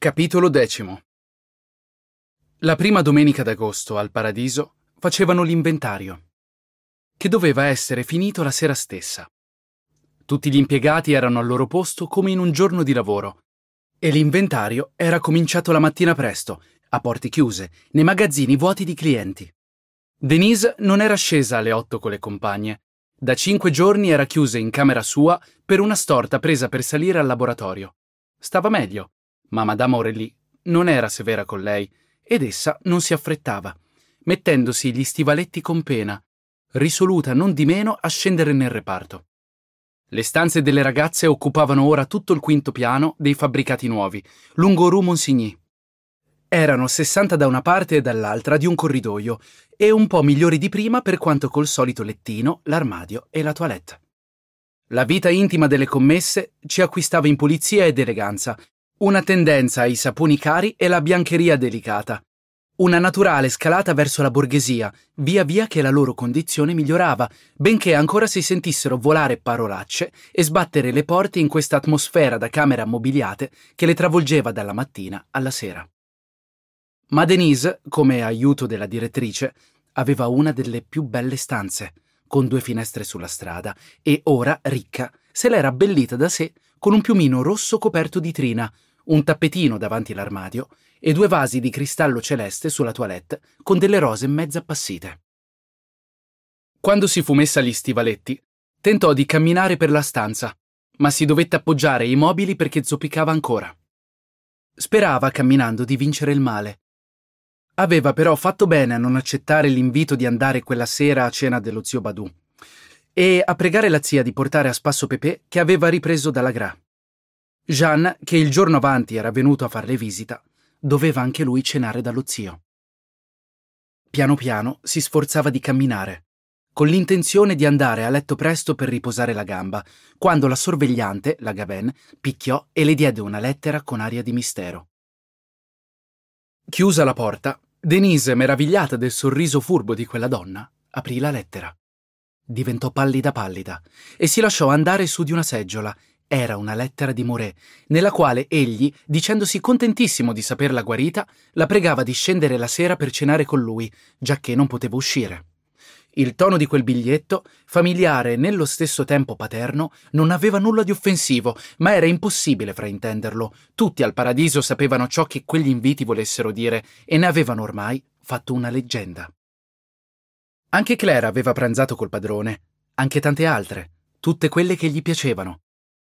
Capitolo X La prima domenica d'agosto al Paradiso facevano l'inventario, che doveva essere finito la sera stessa. Tutti gli impiegati erano al loro posto come in un giorno di lavoro e l'inventario era cominciato la mattina presto, a porte chiuse, nei magazzini vuoti di clienti. Denise non era scesa alle otto con le compagne. Da cinque giorni era chiusa in camera sua per una storta presa per salire al laboratorio. Stava meglio ma Madame Aurélie non era severa con lei ed essa non si affrettava, mettendosi gli stivaletti con pena, risoluta non di meno a scendere nel reparto. Le stanze delle ragazze occupavano ora tutto il quinto piano dei fabbricati nuovi, lungo Rue Monsigny. Erano 60 da una parte e dall'altra di un corridoio e un po' migliori di prima per quanto col solito lettino, l'armadio e la toilette. La vita intima delle commesse ci acquistava in pulizia ed eleganza una tendenza ai saponi cari e la biancheria delicata. Una naturale scalata verso la borghesia, via via che la loro condizione migliorava, benché ancora si sentissero volare parolacce e sbattere le porte in questa atmosfera da camera mobiliate che le travolgeva dalla mattina alla sera. Ma Denise, come aiuto della direttrice, aveva una delle più belle stanze, con due finestre sulla strada, e ora, ricca, se l'era abbellita da sé con un piumino rosso coperto di trina, un tappetino davanti l'armadio e due vasi di cristallo celeste sulla toilette con delle rose mezza appassite. Quando si fu messa gli stivaletti, tentò di camminare per la stanza, ma si dovette appoggiare ai mobili perché zoppicava ancora. Sperava camminando di vincere il male. Aveva però fatto bene a non accettare l'invito di andare quella sera a cena dello zio Badù e a pregare la zia di portare a spasso Pepè che aveva ripreso dalla gra. Jean, che il giorno avanti era venuto a farle visita, doveva anche lui cenare dallo zio. Piano piano si sforzava di camminare, con l'intenzione di andare a letto presto per riposare la gamba, quando la sorvegliante, la Gaben, picchiò e le diede una lettera con aria di mistero. Chiusa la porta, Denise, meravigliata del sorriso furbo di quella donna, aprì la lettera. Diventò pallida pallida e si lasciò andare su di una seggiola era una lettera di Moret, nella quale egli, dicendosi contentissimo di saperla guarita, la pregava di scendere la sera per cenare con lui, giacché non poteva uscire. Il tono di quel biglietto, familiare e nello stesso tempo paterno, non aveva nulla di offensivo, ma era impossibile fraintenderlo. Tutti al paradiso sapevano ciò che quegli inviti volessero dire e ne avevano ormai fatto una leggenda. Anche Claire aveva pranzato col padrone, anche tante altre, tutte quelle che gli piacevano.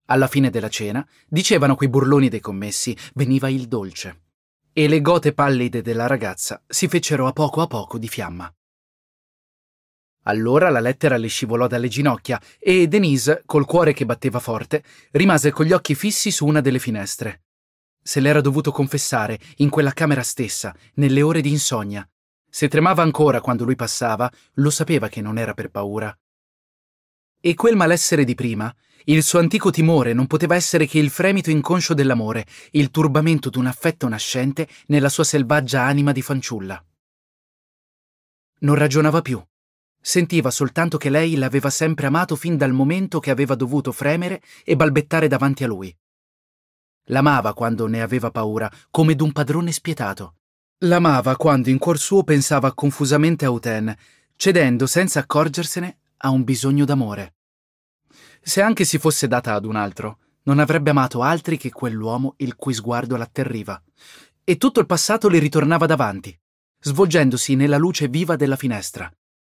Alla fine della cena, dicevano quei burloni dei commessi, veniva il dolce. E le gote pallide della ragazza si fecero a poco a poco di fiamma. Allora la lettera le scivolò dalle ginocchia e Denise, col cuore che batteva forte, rimase con gli occhi fissi su una delle finestre. Se l'era dovuto confessare, in quella camera stessa, nelle ore di insonnia. Se tremava ancora quando lui passava, lo sapeva che non era per paura. E quel malessere di prima il suo antico timore non poteva essere che il fremito inconscio dell'amore, il turbamento d'un affetto nascente nella sua selvaggia anima di fanciulla. Non ragionava più. Sentiva soltanto che lei l'aveva sempre amato fin dal momento che aveva dovuto fremere e balbettare davanti a lui. L'amava quando ne aveva paura, come d'un padrone spietato. L'amava quando in cuor suo pensava confusamente a Uten, cedendo senza accorgersene a un bisogno d'amore. Se anche si fosse data ad un altro, non avrebbe amato altri che quell'uomo il cui sguardo l'atterriva. E tutto il passato le ritornava davanti, svolgendosi nella luce viva della finestra.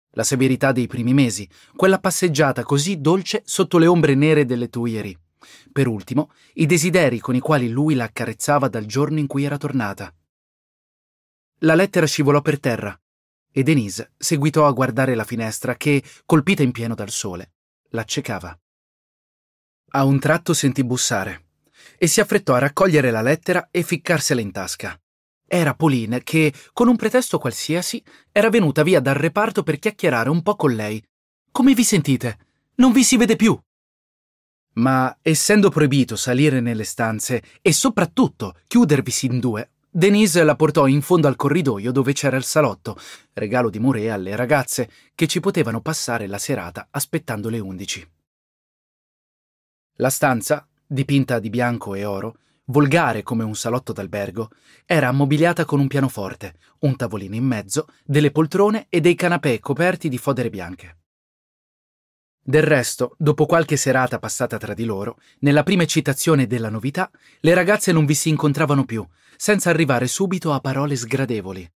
La severità dei primi mesi, quella passeggiata così dolce sotto le ombre nere delle Tuileries. Per ultimo, i desideri con i quali lui la accarezzava dal giorno in cui era tornata. La lettera scivolò per terra e Denise seguitò a guardare la finestra che, colpita in pieno dal sole, l'accecava. A un tratto sentì bussare e si affrettò a raccogliere la lettera e ficcarsela in tasca. Era Pauline che, con un pretesto qualsiasi, era venuta via dal reparto per chiacchierare un po' con lei. Come vi sentite? Non vi si vede più! Ma, essendo proibito salire nelle stanze e soprattutto chiudervisi in due, Denise la portò in fondo al corridoio dove c'era il salotto, regalo di Muré alle ragazze che ci potevano passare la serata aspettando le undici. La stanza, dipinta di bianco e oro, volgare come un salotto d'albergo, era ammobiliata con un pianoforte, un tavolino in mezzo, delle poltrone e dei canapè coperti di fodere bianche. Del resto, dopo qualche serata passata tra di loro, nella prima eccitazione della novità, le ragazze non vi si incontravano più, senza arrivare subito a parole sgradevoli.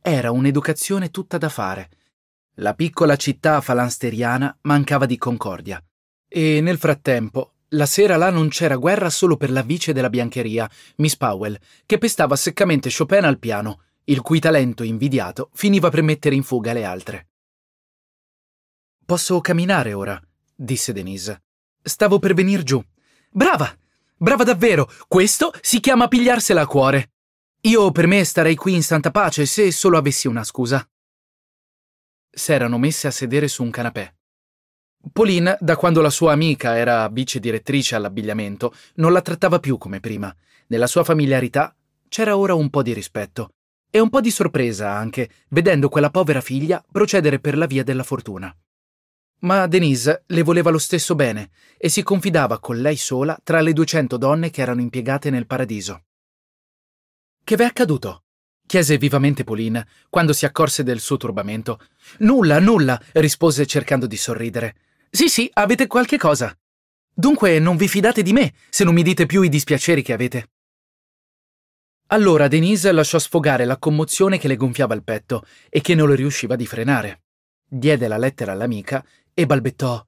Era un'educazione tutta da fare. La piccola città falansteriana mancava di concordia. E nel frattempo la sera là non c'era guerra solo per la vice della biancheria, Miss Powell, che pestava seccamente Chopin al piano, il cui talento invidiato finiva per mettere in fuga le altre. Posso camminare ora, disse Denise. Stavo per venir giù. Brava! Brava davvero! Questo si chiama pigliarsela a cuore! Io per me starei qui in santa pace se solo avessi una scusa. S'erano messe a sedere su un canapè. Pauline, da quando la sua amica era vice direttrice all'abbigliamento, non la trattava più come prima. Nella sua familiarità c'era ora un po' di rispetto e un po' di sorpresa anche, vedendo quella povera figlia procedere per la via della fortuna. Ma Denise le voleva lo stesso bene e si confidava con lei sola tra le 200 donne che erano impiegate nel paradiso. Che v'è accaduto? chiese vivamente Pauline quando si accorse del suo turbamento. Nulla, nulla, rispose cercando di sorridere. Sì, sì, avete qualche cosa. Dunque non vi fidate di me se non mi dite più i dispiaceri che avete. Allora Denise lasciò sfogare la commozione che le gonfiava il petto e che non le riusciva di frenare. Diede la lettera all'amica e balbettò.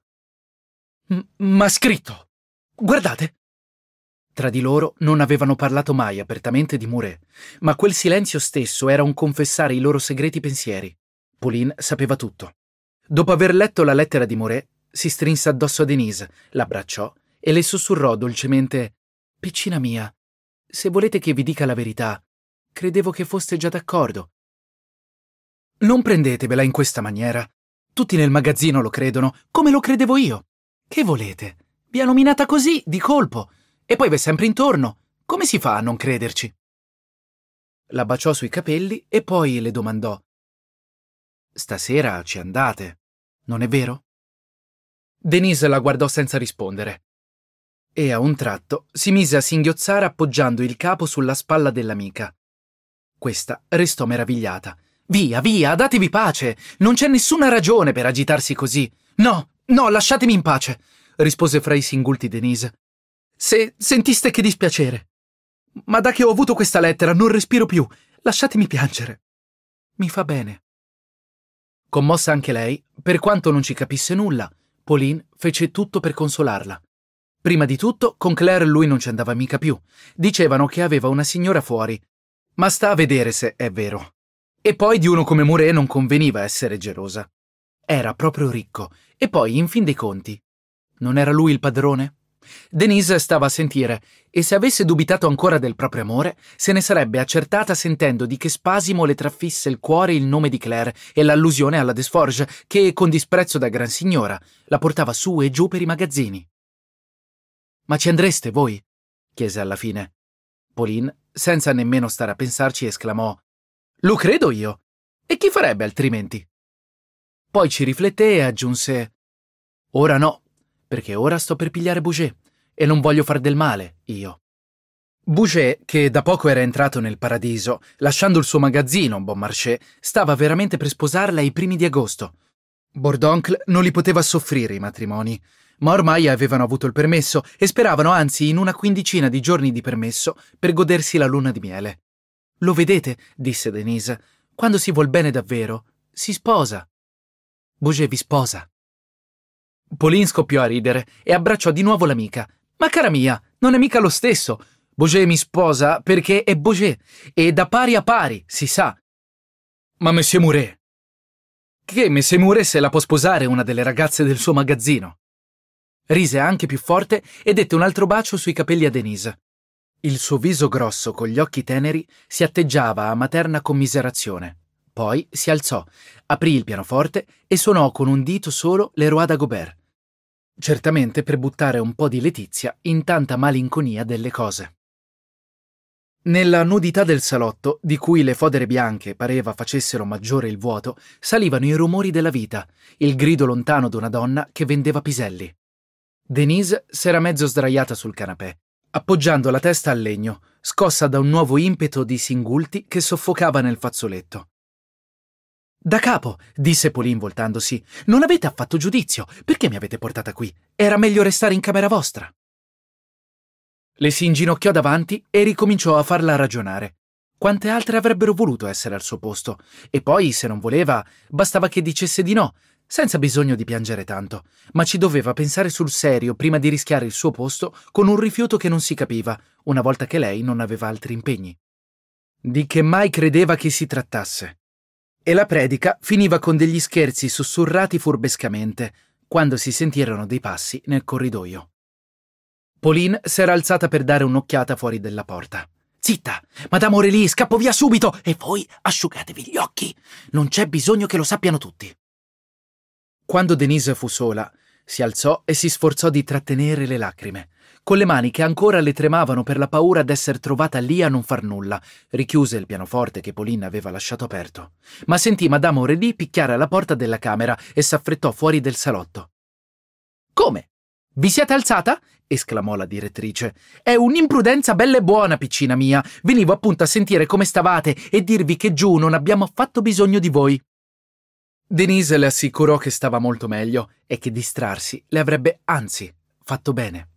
Ma scritto! Guardate! Tra di loro non avevano parlato mai apertamente di Muré, ma quel silenzio stesso era un confessare i loro segreti pensieri. Pauline sapeva tutto. Dopo aver letto la lettera di Muré, si strinse addosso a Denise, l'abbracciò e le sussurrò dolcemente Piccina mia, se volete che vi dica la verità, credevo che foste già d'accordo. Non prendetevela in questa maniera. Tutti nel magazzino lo credono, come lo credevo io. Che volete? Vi ha nominata così, di colpo, e poi v'è sempre intorno. Come si fa a non crederci? La baciò sui capelli e poi le domandò Stasera ci andate, non è vero? Denise la guardò senza rispondere. E a un tratto si mise a singhiozzare appoggiando il capo sulla spalla dell'amica. Questa restò meravigliata. Via, via, datevi pace! Non c'è nessuna ragione per agitarsi così! No, no, lasciatemi in pace! rispose fra i singulti Denise. Se sentiste che dispiacere. Ma da che ho avuto questa lettera non respiro più. Lasciatemi piangere. Mi fa bene. Commossa anche lei, per quanto non ci capisse nulla, Pauline fece tutto per consolarla. Prima di tutto, con Claire lui non ci andava mica più. Dicevano che aveva una signora fuori. Ma sta a vedere se è vero. E poi di uno come Muré non conveniva essere gelosa. Era proprio ricco, e poi, in fin dei conti, non era lui il padrone? Denise stava a sentire e se avesse dubitato ancora del proprio amore, se ne sarebbe accertata sentendo di che spasimo le traffisse il cuore il nome di Claire e l'allusione alla Desforge che, con disprezzo da gran signora, la portava su e giù per i magazzini. Ma ci andreste voi? chiese alla fine. Pauline, senza nemmeno stare a pensarci, esclamò Lo credo io. E chi farebbe altrimenti? Poi ci rifletté e aggiunse Ora no, perché ora sto per pigliare Bouget e non voglio far del male, io. Bouget, che da poco era entrato nel paradiso, lasciando il suo magazzino, Bonmarché, stava veramente per sposarla ai primi di agosto. Bourdoncle non li poteva soffrire i matrimoni, ma ormai avevano avuto il permesso e speravano anzi in una quindicina di giorni di permesso per godersi la luna di miele. Lo vedete, disse Denise, quando si vuol bene davvero, si sposa. Bouget vi sposa. Polin scoppiò a ridere e abbracciò di nuovo l'amica. Ma cara mia, non è mica lo stesso. Boget mi sposa perché è Boget e da pari a pari, si sa. Ma Monsieur Mouret. Che Monsieur Mouret se la può sposare una delle ragazze del suo magazzino? Rise anche più forte e dette un altro bacio sui capelli a Denise. Il suo viso grosso con gli occhi teneri si atteggiava a materna commiserazione. Poi si alzò, aprì il pianoforte e suonò con un dito solo le Roi d'Agobert, certamente per buttare un po' di letizia in tanta malinconia delle cose. Nella nudità del salotto, di cui le fodere bianche pareva facessero maggiore il vuoto, salivano i rumori della vita, il grido lontano d'una donna che vendeva piselli. Denise s'era mezzo sdraiata sul canapè, appoggiando la testa al legno, scossa da un nuovo impeto di singulti che soffocava nel fazzoletto. Da capo, disse Polin voltandosi, non avete affatto giudizio. Perché mi avete portata qui? Era meglio restare in camera vostra. Le si inginocchiò davanti e ricominciò a farla ragionare. Quante altre avrebbero voluto essere al suo posto? E poi, se non voleva, bastava che dicesse di no, senza bisogno di piangere tanto. Ma ci doveva pensare sul serio prima di rischiare il suo posto con un rifiuto che non si capiva, una volta che lei non aveva altri impegni. Di che mai credeva che si trattasse? e la predica finiva con degli scherzi sussurrati furbescamente, quando si sentirono dei passi nel corridoio. Pauline s'era alzata per dare un'occhiata fuori della porta. Zitta! Madame Aurélie, scappo via subito! E voi asciugatevi gli occhi! Non c'è bisogno che lo sappiano tutti! Quando Denise fu sola, si alzò e si sforzò di trattenere le lacrime con le mani che ancora le tremavano per la paura d'esser trovata lì a non far nulla, richiuse il pianoforte che Pauline aveva lasciato aperto. Ma sentì Madame Aurélie picchiare alla porta della camera e s'affrettò fuori del salotto. Come? Vi siete alzata? esclamò la direttrice. È un'imprudenza bella e buona, piccina mia. Venivo appunto a sentire come stavate e dirvi che giù non abbiamo affatto bisogno di voi. Denise le assicurò che stava molto meglio e che distrarsi le avrebbe anzi fatto bene.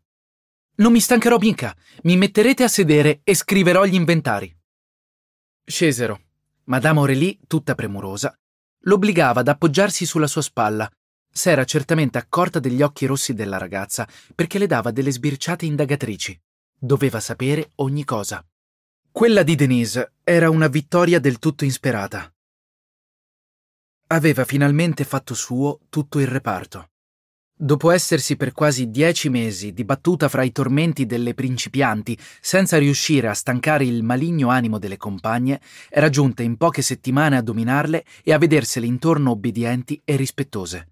Non mi stancherò mica. Mi metterete a sedere e scriverò gli inventari. Scesero. Madame Aurélie, tutta premurosa, l'obbligava ad appoggiarsi sulla sua spalla. S'era certamente accorta degli occhi rossi della ragazza perché le dava delle sbirciate indagatrici. Doveva sapere ogni cosa. Quella di Denise era una vittoria del tutto insperata. Aveva finalmente fatto suo tutto il reparto. Dopo essersi per quasi dieci mesi dibattuta fra i tormenti delle principianti senza riuscire a stancare il maligno animo delle compagne, era giunta in poche settimane a dominarle e a vedersele intorno obbedienti e rispettose.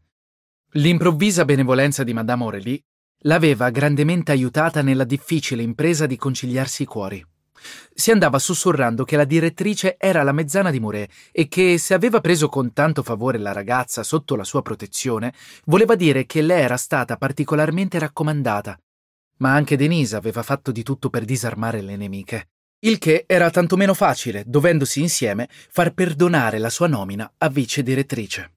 L'improvvisa benevolenza di Madame Aurélie l'aveva grandemente aiutata nella difficile impresa di conciliarsi i cuori. Si andava sussurrando che la direttrice era la mezzana di Muré e che se aveva preso con tanto favore la ragazza sotto la sua protezione, voleva dire che le era stata particolarmente raccomandata. Ma anche Denise aveva fatto di tutto per disarmare le nemiche. Il che era tantomeno facile, dovendosi insieme far perdonare la sua nomina a vice direttrice.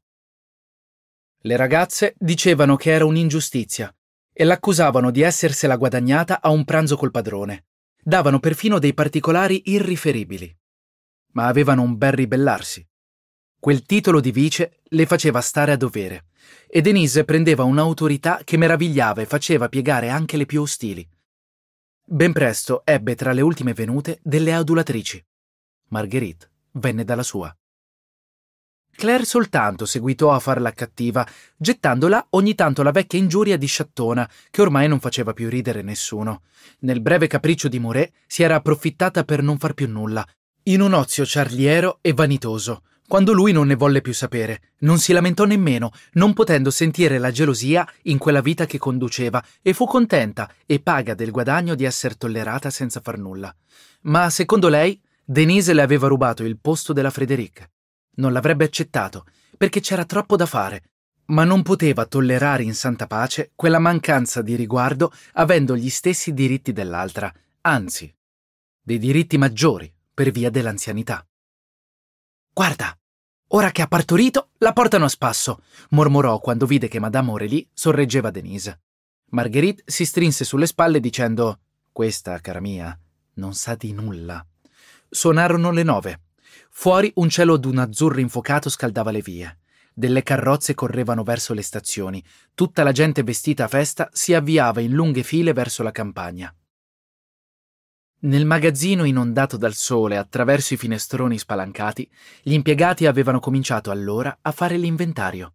Le ragazze dicevano che era un'ingiustizia e l'accusavano di essersela guadagnata a un pranzo col padrone. Davano perfino dei particolari irriferibili. Ma avevano un bel ribellarsi. Quel titolo di vice le faceva stare a dovere, e Denise prendeva un'autorità che meravigliava e faceva piegare anche le più ostili. Ben presto ebbe tra le ultime venute delle adulatrici. Marguerite venne dalla sua. Claire soltanto seguitò a farla cattiva, gettandola ogni tanto la vecchia ingiuria di sciattona, che ormai non faceva più ridere nessuno. Nel breve capriccio di Muré si era approfittata per non far più nulla, in un ozio charliero e vanitoso, quando lui non ne volle più sapere, non si lamentò nemmeno, non potendo sentire la gelosia in quella vita che conduceva, e fu contenta e paga del guadagno di essere tollerata senza far nulla. Ma secondo lei, Denise le aveva rubato il posto della Frederic. Non l'avrebbe accettato, perché c'era troppo da fare, ma non poteva tollerare in santa pace quella mancanza di riguardo avendo gli stessi diritti dell'altra, anzi, dei diritti maggiori per via dell'anzianità. Guarda, ora che ha partorito, la portano a spasso, mormorò quando vide che Madame Aurélie sorreggeva Denise. Marguerite si strinse sulle spalle dicendo Questa, cara mia, non sa di nulla. Suonarono le nove. Fuori un cielo d'un azzurro infocato scaldava le vie. Delle carrozze correvano verso le stazioni. Tutta la gente vestita a festa si avviava in lunghe file verso la campagna. Nel magazzino inondato dal sole attraverso i finestroni spalancati, gli impiegati avevano cominciato allora a fare l'inventario.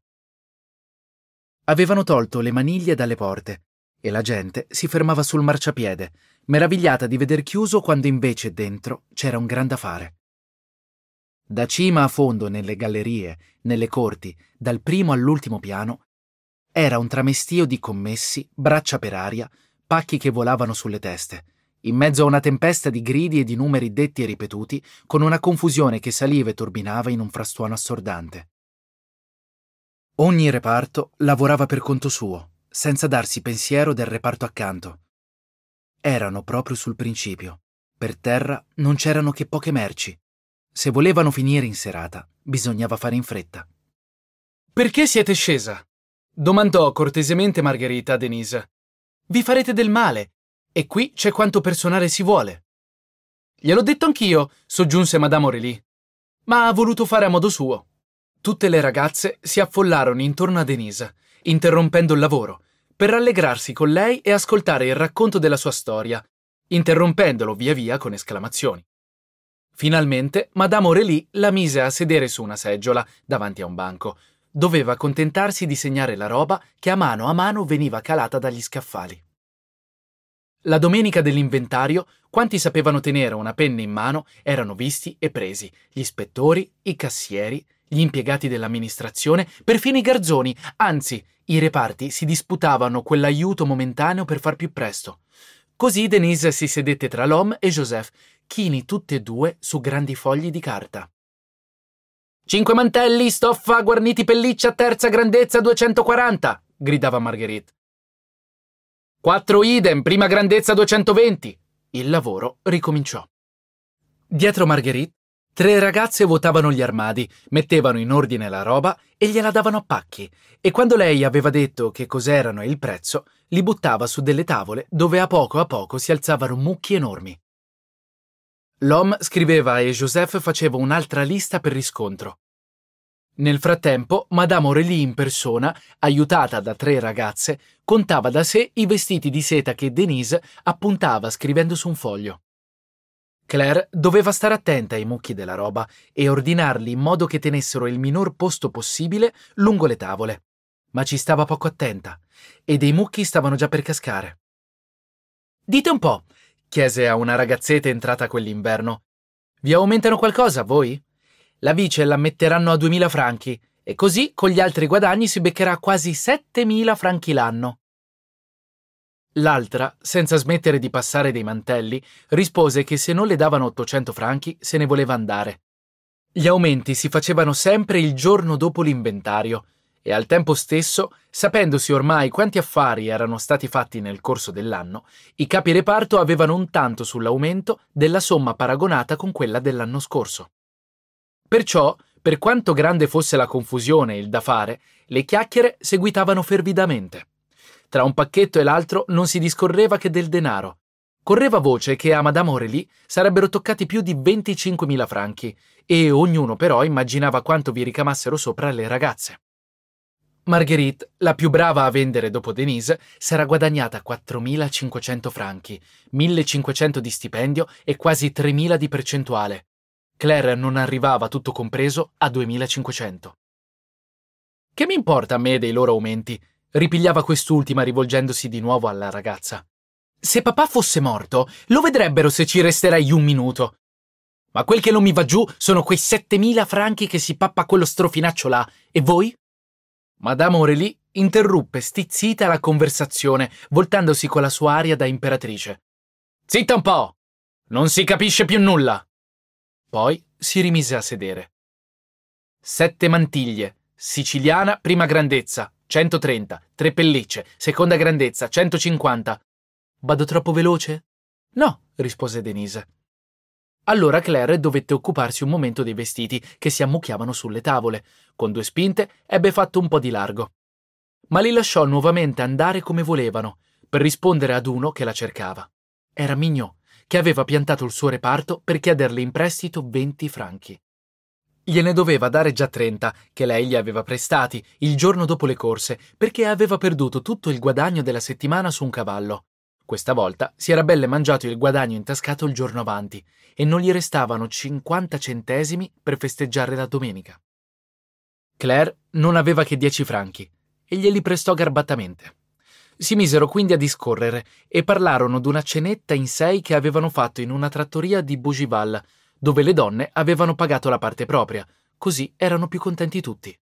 Avevano tolto le maniglie dalle porte e la gente si fermava sul marciapiede, meravigliata di veder chiuso quando invece dentro c'era un gran da fare. Da cima a fondo nelle gallerie, nelle corti, dal primo all'ultimo piano, era un tramestio di commessi, braccia per aria, pacchi che volavano sulle teste, in mezzo a una tempesta di gridi e di numeri detti e ripetuti, con una confusione che saliva e turbinava in un frastuono assordante. Ogni reparto lavorava per conto suo, senza darsi pensiero del reparto accanto. Erano proprio sul principio. Per terra non c'erano che poche merci, se volevano finire in serata, bisognava fare in fretta. Perché siete scesa? domandò cortesemente Margherita a Denise. Vi farete del male, e qui c'è quanto personale si vuole. Gliel'ho detto anch'io, soggiunse Madame Aurélie. Ma ha voluto fare a modo suo. Tutte le ragazze si affollarono intorno a Denise, interrompendo il lavoro, per rallegrarsi con lei e ascoltare il racconto della sua storia, interrompendolo via via con esclamazioni. Finalmente, Madame Aurélie la mise a sedere su una seggiola, davanti a un banco. Doveva contentarsi di segnare la roba che a mano a mano veniva calata dagli scaffali. La domenica dell'inventario, quanti sapevano tenere una penna in mano erano visti e presi, gli ispettori, i cassieri, gli impiegati dell'amministrazione, perfino i garzoni, anzi, i reparti si disputavano quell'aiuto momentaneo per far più presto. Così Denise si sedette tra l'homme e Joseph, chini tutte e due su grandi fogli di carta. Cinque mantelli, stoffa, guarniti pelliccia, terza grandezza 240, gridava Marguerite. Quattro idem, prima grandezza 220. Il lavoro ricominciò. Dietro Marguerite, tre ragazze vuotavano gli armadi, mettevano in ordine la roba e gliela davano a pacchi, e quando lei aveva detto che cos'erano e il prezzo, li buttava su delle tavole dove a poco a poco si alzavano mucchi enormi. L'homme scriveva e Joseph faceva un'altra lista per riscontro. Nel frattempo, Madame Aurélie in persona, aiutata da tre ragazze, contava da sé i vestiti di seta che Denise appuntava scrivendo su un foglio. Claire doveva stare attenta ai mucchi della roba e ordinarli in modo che tenessero il minor posto possibile lungo le tavole. Ma ci stava poco attenta e dei mucchi stavano già per cascare. Dite un po', chiese a una ragazzetta entrata quell'inverno. Vi aumentano qualcosa, voi? La vice la metteranno a 2000 franchi e così con gli altri guadagni si beccherà quasi 7000 franchi l'anno. L'altra, senza smettere di passare dei mantelli, rispose che se non le davano 800 franchi se ne voleva andare. Gli aumenti si facevano sempre il giorno dopo l'inventario, e al tempo stesso, sapendosi ormai quanti affari erano stati fatti nel corso dell'anno, i capi reparto avevano un tanto sull'aumento della somma paragonata con quella dell'anno scorso. Perciò, per quanto grande fosse la confusione e il da fare, le chiacchiere seguitavano fervidamente. Tra un pacchetto e l'altro non si discorreva che del denaro. Correva voce che a Madame Aurélie sarebbero toccati più di 25.000 franchi e ognuno però immaginava quanto vi ricamassero sopra le ragazze. Marguerite, la più brava a vendere dopo Denise, s'era guadagnata 4.500 franchi, 1.500 di stipendio e quasi 3.000 di percentuale. Claire non arrivava, tutto compreso, a 2.500. Che mi importa a me dei loro aumenti? ripigliava quest'ultima rivolgendosi di nuovo alla ragazza. Se papà fosse morto, lo vedrebbero se ci resterei un minuto. Ma quel che non mi va giù sono quei 7.000 franchi che si pappa quello strofinaccio là, e voi? Madame Aurélie interruppe stizzita la conversazione, voltandosi con la sua aria da imperatrice. Zitta un po'! Non si capisce più nulla! Poi si rimise a sedere. Sette mantiglie, siciliana prima grandezza, 130, tre pellicce, seconda grandezza, 150. Vado troppo veloce? No, rispose Denise. Allora Claire dovette occuparsi un momento dei vestiti che si ammucchiavano sulle tavole. Con due spinte ebbe fatto un po' di largo. Ma li lasciò nuovamente andare come volevano, per rispondere ad uno che la cercava. Era Mignot, che aveva piantato il suo reparto per chiederle in prestito 20 franchi. Gliene doveva dare già 30, che lei gli aveva prestati il giorno dopo le corse, perché aveva perduto tutto il guadagno della settimana su un cavallo. Questa volta si era belle mangiato il guadagno intascato il giorno avanti e non gli restavano 50 centesimi per festeggiare la domenica. Claire non aveva che 10 franchi e glieli prestò garbatamente. Si misero quindi a discorrere e parlarono d'una cenetta in sei che avevano fatto in una trattoria di Bougival, dove le donne avevano pagato la parte propria, così erano più contenti tutti.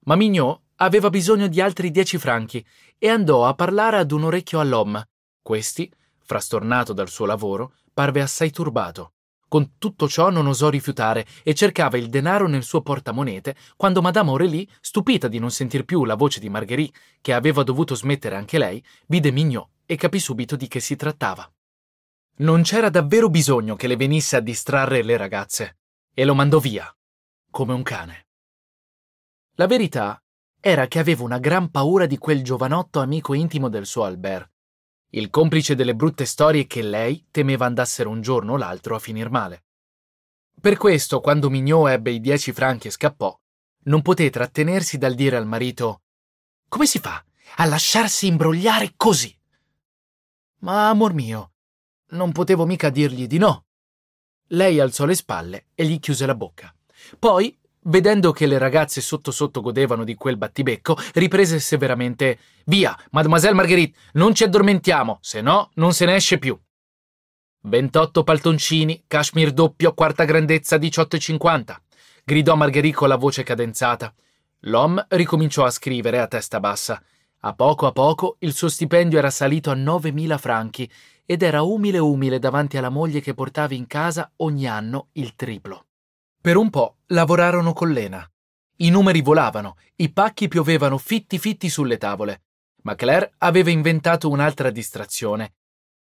Ma Mignot aveva bisogno di altri 10 franchi e andò a parlare ad un orecchio all'homme, questi, frastornato dal suo lavoro, parve assai turbato. Con tutto ciò non osò rifiutare e cercava il denaro nel suo portamonete quando Madame Aurélie, stupita di non sentir più la voce di Marguerite, che aveva dovuto smettere anche lei, vide Mignot e capì subito di che si trattava. Non c'era davvero bisogno che le venisse a distrarre le ragazze e lo mandò via, come un cane. La verità era che aveva una gran paura di quel giovanotto amico intimo del suo Albert, il complice delle brutte storie che lei temeva andassero un giorno o l'altro a finir male. Per questo, quando Mignot ebbe i dieci franchi e scappò, non poté trattenersi dal dire al marito Come si fa a lasciarsi imbrogliare così? Ma, amor mio, non potevo mica dirgli di no. Lei alzò le spalle e gli chiuse la bocca. Poi Vedendo che le ragazze sotto sotto godevano di quel battibecco, riprese severamente Via, mademoiselle Marguerite, non ci addormentiamo, se no non se ne esce più. 28 paltoncini, cashmere doppio, quarta grandezza, 18,50, gridò Marguerite con la voce cadenzata. L'homme ricominciò a scrivere a testa bassa. A poco a poco il suo stipendio era salito a 9.000 franchi ed era umile umile davanti alla moglie che portava in casa ogni anno il triplo. Per un po' lavorarono con Lena. I numeri volavano, i pacchi piovevano fitti fitti sulle tavole, ma Claire aveva inventato un'altra distrazione.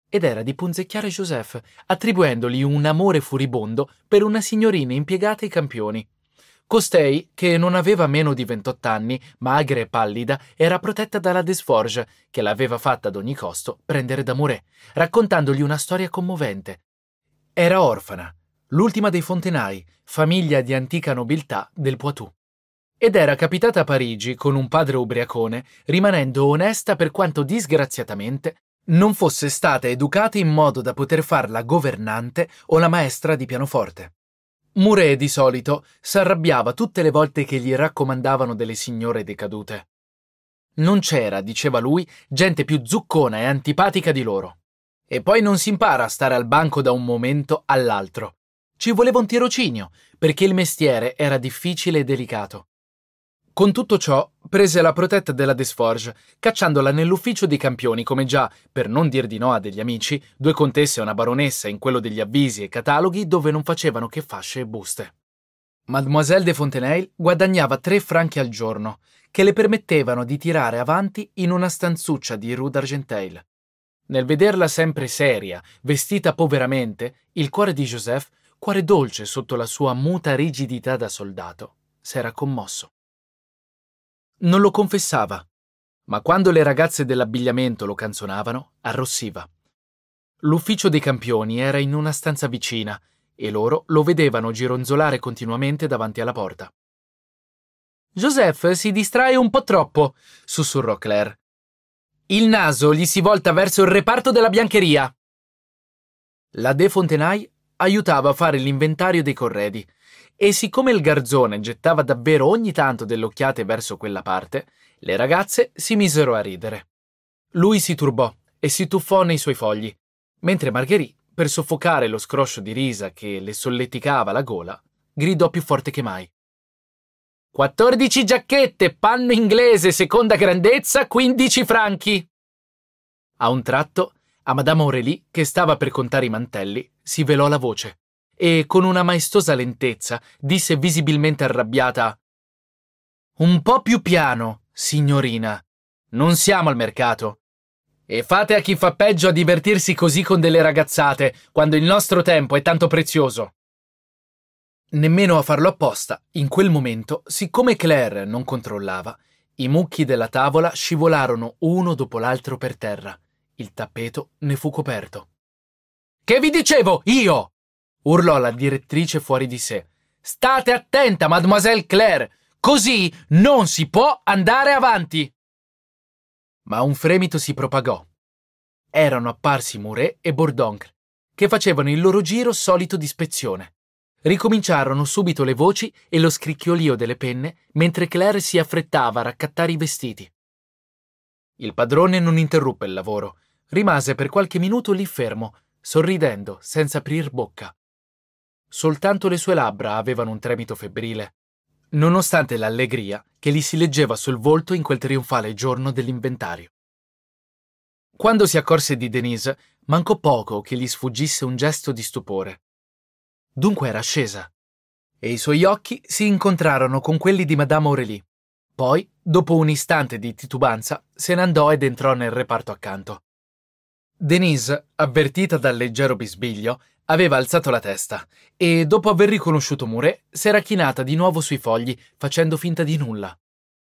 Ed era di punzecchiare Joseph, attribuendogli un amore furibondo per una signorina impiegata ai campioni. Costei, che non aveva meno di 28 anni, magra e pallida, era protetta dalla Desforge, che l'aveva fatta ad ogni costo prendere d'amore, raccontandogli una storia commovente. Era orfana, l'ultima dei Fontenari, famiglia di antica nobiltà del Poitou. Ed era capitata a Parigi con un padre ubriacone, rimanendo onesta per quanto disgraziatamente non fosse stata educata in modo da poter farla governante o la maestra di pianoforte. Mouret di solito s'arrabbiava tutte le volte che gli raccomandavano delle signore decadute. Non c'era, diceva lui, gente più zuccona e antipatica di loro. E poi non si impara a stare al banco da un momento all'altro. Ci voleva un tirocinio, perché il mestiere era difficile e delicato. Con tutto ciò, prese la protetta della Desforge, cacciandola nell'ufficio dei campioni come già, per non dir di no a degli amici, due contesse e una baronessa in quello degli avvisi e cataloghi dove non facevano che fasce e buste. Mademoiselle de Fontenay guadagnava tre franchi al giorno, che le permettevano di tirare avanti in una stanzuccia di Rue d'Argentail. Nel vederla sempre seria, vestita poveramente, il cuore di Joseph cuore dolce sotto la sua muta rigidità da soldato, s'era commosso. Non lo confessava, ma quando le ragazze dell'abbigliamento lo canzonavano, arrossiva. L'ufficio dei campioni era in una stanza vicina e loro lo vedevano gironzolare continuamente davanti alla porta. Joseph si distrae un po' troppo, sussurrò Claire. Il naso gli si volta verso il reparto della biancheria. La De Fontenay aiutava a fare l'inventario dei corredi e siccome il garzone gettava davvero ogni tanto delle occhiate verso quella parte, le ragazze si misero a ridere. Lui si turbò e si tuffò nei suoi fogli, mentre Marguerite, per soffocare lo scroscio di risa che le solleticava la gola, gridò più forte che mai. 14 giacchette, panno inglese, seconda grandezza, 15 franchi. A un tratto, a Madame Aurélie, che stava per contare i mantelli, si velò la voce e, con una maestosa lentezza, disse visibilmente arrabbiata Un po' più piano, signorina. Non siamo al mercato. E fate a chi fa peggio a divertirsi così con delle ragazzate, quando il nostro tempo è tanto prezioso. Nemmeno a farlo apposta, in quel momento, siccome Claire non controllava, i mucchi della tavola scivolarono uno dopo l'altro per terra. Il tappeto ne fu coperto. Che vi dicevo io? urlò la direttrice fuori di sé. State attenta, mademoiselle Claire, così non si può andare avanti. Ma un fremito si propagò. Erano apparsi Mouret e Bourdoncle, che facevano il loro giro solito di spezione. Ricominciarono subito le voci e lo scricchiolio delle penne mentre Claire si affrettava a raccattare i vestiti. Il padrone non interruppe il lavoro, rimase per qualche minuto lì fermo, sorridendo, senza aprir bocca. Soltanto le sue labbra avevano un tremito febbrile, nonostante l'allegria che gli si leggeva sul volto in quel trionfale giorno dell'inventario. Quando si accorse di Denise, mancò poco che gli sfuggisse un gesto di stupore. Dunque era scesa, e i suoi occhi si incontrarono con quelli di Madame Aurélie. Poi, dopo un istante di titubanza, se ne andò ed entrò nel reparto accanto. Denise, avvertita dal leggero bisbiglio, aveva alzato la testa e, dopo aver riconosciuto Muré, era chinata di nuovo sui fogli, facendo finta di nulla.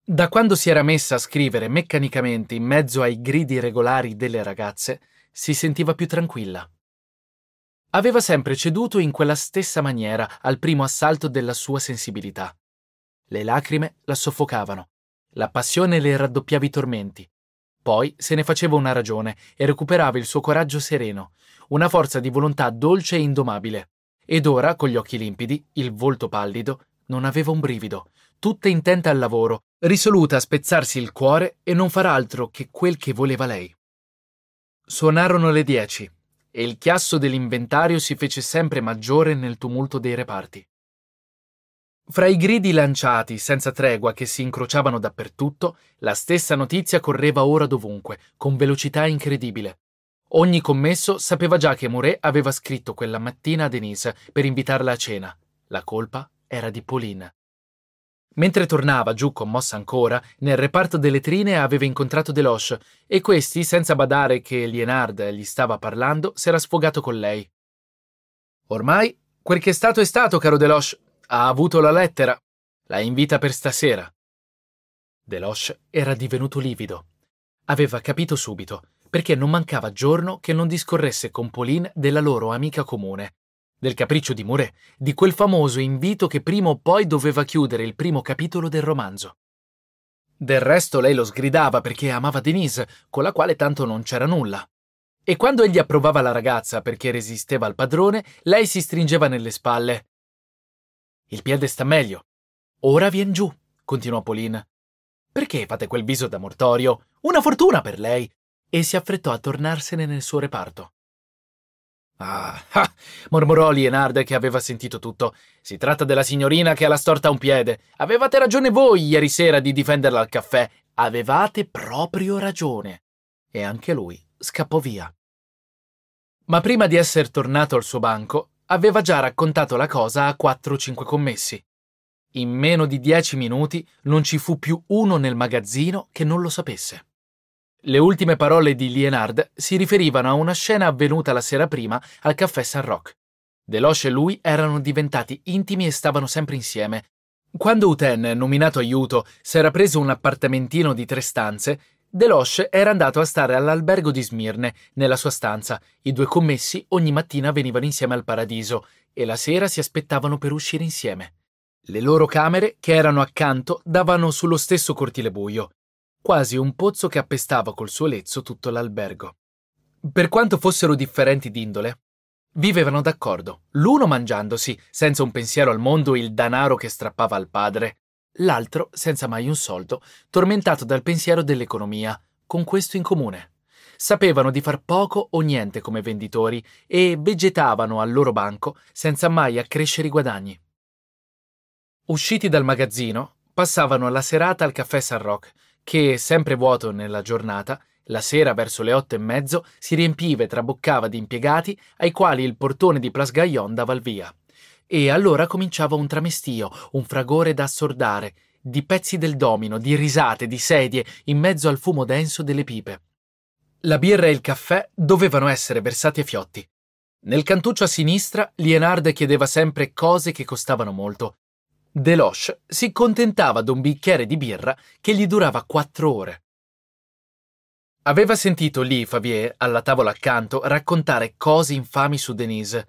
Da quando si era messa a scrivere meccanicamente in mezzo ai gridi regolari delle ragazze, si sentiva più tranquilla. Aveva sempre ceduto in quella stessa maniera al primo assalto della sua sensibilità. Le lacrime la soffocavano, la passione le raddoppiava i tormenti, poi se ne faceva una ragione e recuperava il suo coraggio sereno, una forza di volontà dolce e indomabile. Ed ora, con gli occhi limpidi, il volto pallido, non aveva un brivido, tutta intenta al lavoro, risoluta a spezzarsi il cuore e non far altro che quel che voleva lei. Suonarono le dieci e il chiasso dell'inventario si fece sempre maggiore nel tumulto dei reparti. Fra i gridi lanciati senza tregua che si incrociavano dappertutto, la stessa notizia correva ora dovunque, con velocità incredibile. Ogni commesso sapeva già che Moret aveva scritto quella mattina a Denise per invitarla a cena. La colpa era di Pauline. Mentre tornava giù commossa ancora, nel reparto delle trine aveva incontrato Deloche e questi, senza badare che Lienard gli stava parlando, s'era sfogato con lei. Ormai, quel che è stato è stato, caro Deloche, ha avuto la lettera. La invita per stasera. Deloche era divenuto livido. Aveva capito subito, perché non mancava giorno che non discorresse con Pauline della loro amica comune, del capriccio di Mouret, di quel famoso invito che prima o poi doveva chiudere il primo capitolo del romanzo. Del resto lei lo sgridava perché amava Denise, con la quale tanto non c'era nulla. E quando egli approvava la ragazza perché resisteva al padrone, lei si stringeva nelle spalle il piede sta meglio. Ora vien giù, continuò Pauline. Perché fate quel viso da mortorio? Una fortuna per lei! E si affrettò a tornarsene nel suo reparto. Ah, ah, mormorò Lienard che aveva sentito tutto. Si tratta della signorina che ha la storta a un piede. Avevate ragione voi ieri sera di difenderla al caffè. Avevate proprio ragione. E anche lui scappò via. Ma prima di essere tornato al suo banco, aveva già raccontato la cosa a 4-5 commessi. In meno di 10 minuti non ci fu più uno nel magazzino che non lo sapesse. Le ultime parole di Lienard si riferivano a una scena avvenuta la sera prima al caffè San Roque. Deloche e lui erano diventati intimi e stavano sempre insieme. Quando Uten, nominato aiuto, s'era preso un appartamentino di tre stanze, Deloche era andato a stare all'albergo di Smirne, nella sua stanza. I due commessi ogni mattina venivano insieme al paradiso e la sera si aspettavano per uscire insieme. Le loro camere, che erano accanto, davano sullo stesso cortile buio, quasi un pozzo che appestava col suo lezzo tutto l'albergo. Per quanto fossero differenti d'indole, vivevano d'accordo, l'uno mangiandosi, senza un pensiero al mondo, il danaro che strappava al padre, l'altro senza mai un soldo, tormentato dal pensiero dell'economia, con questo in comune. Sapevano di far poco o niente come venditori e vegetavano al loro banco senza mai accrescere i guadagni. Usciti dal magazzino, passavano la serata al caffè San Roque, che, sempre vuoto nella giornata, la sera verso le otto e mezzo si riempiva e traboccava di impiegati ai quali il portone di Place Gaillon dava il via. E allora cominciava un tramestio, un fragore da assordare, di pezzi del domino, di risate, di sedie, in mezzo al fumo denso delle pipe. La birra e il caffè dovevano essere versati a fiotti. Nel cantuccio a sinistra, Lienard chiedeva sempre cose che costavano molto. Deloche si contentava d'un bicchiere di birra che gli durava quattro ore. Aveva sentito lì Favier, alla tavola accanto, raccontare cose infami su Denise.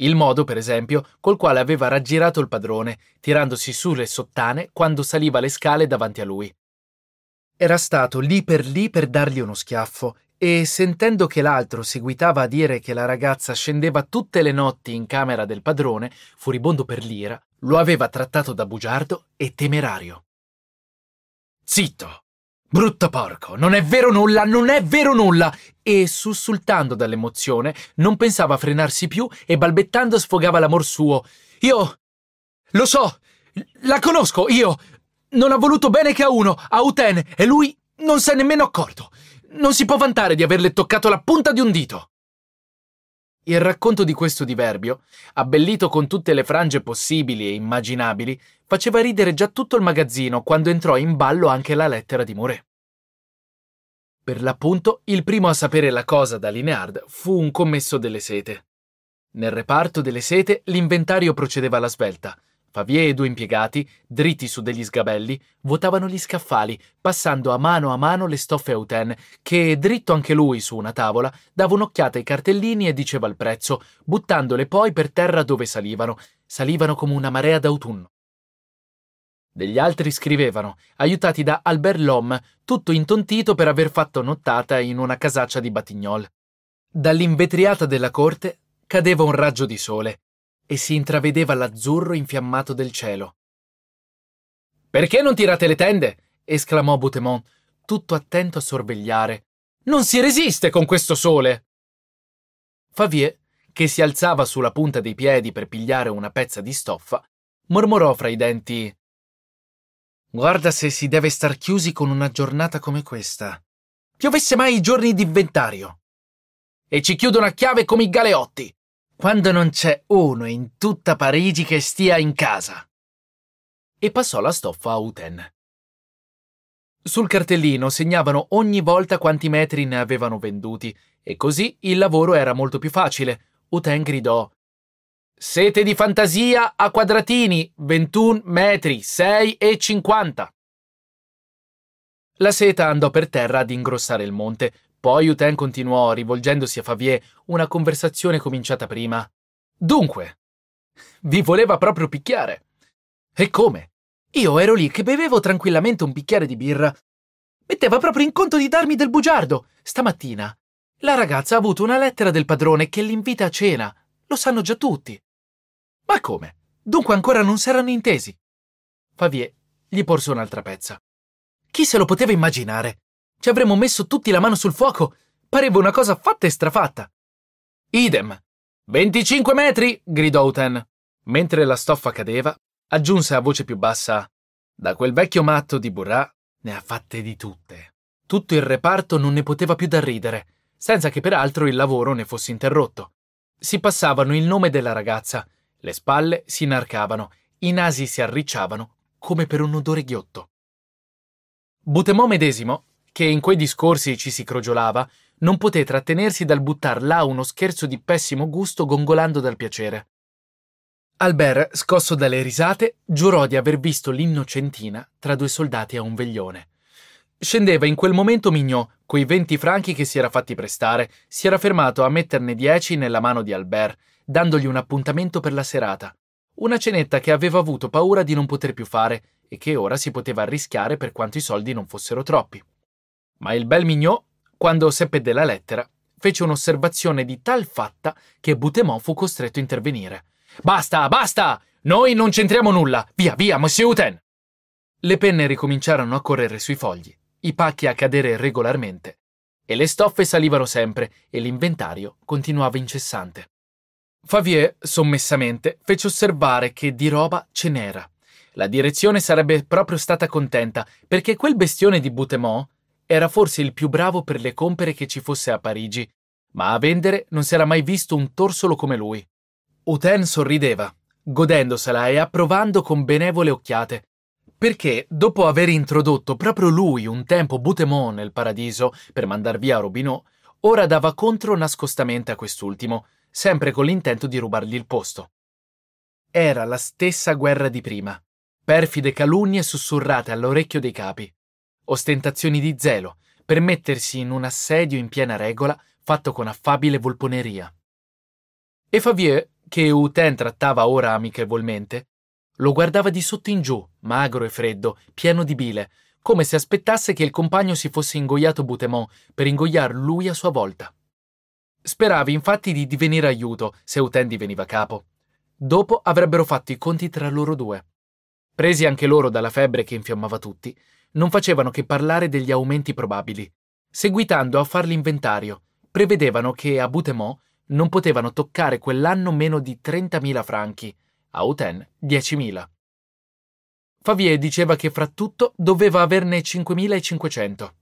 Il modo, per esempio, col quale aveva raggirato il padrone, tirandosi su le sottane quando saliva le scale davanti a lui. Era stato lì per lì per dargli uno schiaffo e, sentendo che l'altro seguitava a dire che la ragazza scendeva tutte le notti in camera del padrone, furibondo per l'ira, lo aveva trattato da bugiardo e temerario. Zitto! Brutto porco, non è vero nulla, non è vero nulla! E, sussultando dall'emozione, non pensava a frenarsi più e balbettando sfogava l'amor suo. Io. Lo so! La conosco, io! Non ha voluto bene che a uno, a Uten, e lui non s'è nemmeno accorto. Non si può vantare di averle toccato la punta di un dito. Il racconto di questo diverbio, abbellito con tutte le frange possibili e immaginabili, faceva ridere già tutto il magazzino quando entrò in ballo anche la lettera di Moret. Per l'appunto, il primo a sapere la cosa da Lineard fu un commesso delle sete. Nel reparto delle sete l'inventario procedeva alla svelta. Favier e due impiegati, dritti su degli sgabelli, votavano gli scaffali, passando a mano a mano le stoffe Auten, che, dritto anche lui su una tavola, dava un'occhiata ai cartellini e diceva il prezzo, buttandole poi per terra dove salivano. Salivano come una marea d'autunno. Degli altri scrivevano, aiutati da Albert Lhomme, tutto intontito per aver fatto nottata in una casaccia di Batignol. Dall'invetriata della corte cadeva un raggio di sole e si intravedeva l'azzurro infiammato del cielo. Perché non tirate le tende? esclamò Boutemont, tutto attento a sorvegliare. Non si resiste con questo sole! Favier, che si alzava sulla punta dei piedi per pigliare una pezza di stoffa, mormorò fra i denti Guarda se si deve star chiusi con una giornata come questa. Piovesse mai i giorni d'inventario. E ci chiudono a chiave come i galeotti, quando non c'è uno in tutta Parigi che stia in casa. E passò la stoffa a Uten. Sul cartellino segnavano ogni volta quanti metri ne avevano venduti, e così il lavoro era molto più facile. Uten gridò Sete di fantasia a quadratini, 21 metri, 6 e 50. La seta andò per terra ad ingrossare il monte, poi Uten continuò, rivolgendosi a Favier, una conversazione cominciata prima. Dunque, vi voleva proprio picchiare. E come? Io ero lì che bevevo tranquillamente un bicchiere di birra. Metteva proprio in conto di darmi del bugiardo. Stamattina la ragazza ha avuto una lettera del padrone che l'invita a cena. Lo sanno già tutti. Ma come? Dunque ancora non s'erano intesi. Favier gli porse un'altra pezza. Chi se lo poteva immaginare? Ci avremmo messo tutti la mano sul fuoco. Parebbe una cosa fatta e strafatta. Idem. 25 metri! gridò Uten. Mentre la stoffa cadeva, aggiunse a voce più bassa: Da quel vecchio matto di Burrà ne ha fatte di tutte. Tutto il reparto non ne poteva più da ridere, senza che peraltro il lavoro ne fosse interrotto. Si passavano il nome della ragazza le spalle si inarcavano, i nasi si arricciavano come per un odore ghiotto. Butemò medesimo, che in quei discorsi ci si crogiolava, non poté trattenersi dal buttar là uno scherzo di pessimo gusto gongolando dal piacere. Albert, scosso dalle risate, giurò di aver visto l'innocentina tra due soldati a un veglione. Scendeva in quel momento Mignot, coi venti franchi che si era fatti prestare, si era fermato a metterne dieci nella mano di Albert dandogli un appuntamento per la serata, una cenetta che aveva avuto paura di non poter più fare e che ora si poteva arrischiare per quanto i soldi non fossero troppi. Ma il bel Mignot, quando seppe della lettera, fece un'osservazione di tal fatta che Butemont fu costretto a intervenire. Basta, basta! Noi non c'entriamo nulla! Via, via, Monsieur Uten! Le penne ricominciarono a correre sui fogli, i pacchi a cadere regolarmente, e le stoffe salivano sempre e l'inventario continuava incessante. Favier, sommessamente, fece osservare che di roba ce n'era. La direzione sarebbe proprio stata contenta, perché quel bestione di Boutemont era forse il più bravo per le compere che ci fosse a Parigi, ma a vendere non si era mai visto un torsolo come lui. Uten sorrideva, godendosela e approvando con benevole occhiate, perché dopo aver introdotto proprio lui un tempo Boutemont nel paradiso per mandar via Robinot, ora dava contro nascostamente a quest'ultimo, sempre con l'intento di rubargli il posto. Era la stessa guerra di prima, perfide calunnie sussurrate all'orecchio dei capi, ostentazioni di zelo per mettersi in un assedio in piena regola fatto con affabile volponeria. E Favier, che Uten trattava ora amichevolmente, lo guardava di sotto in giù, magro e freddo, pieno di bile, come se aspettasse che il compagno si fosse ingoiato Butemont per ingoiar lui a sua volta. Speravi infatti di divenire aiuto se Uten diveniva capo. Dopo avrebbero fatto i conti tra loro due. Presi anche loro dalla febbre che infiammava tutti, non facevano che parlare degli aumenti probabili. Seguitando a far l'inventario, prevedevano che a Butemont non potevano toccare quell'anno meno di 30.000 franchi, a Uten 10.000. Favier diceva che fra tutto doveva averne 5.500.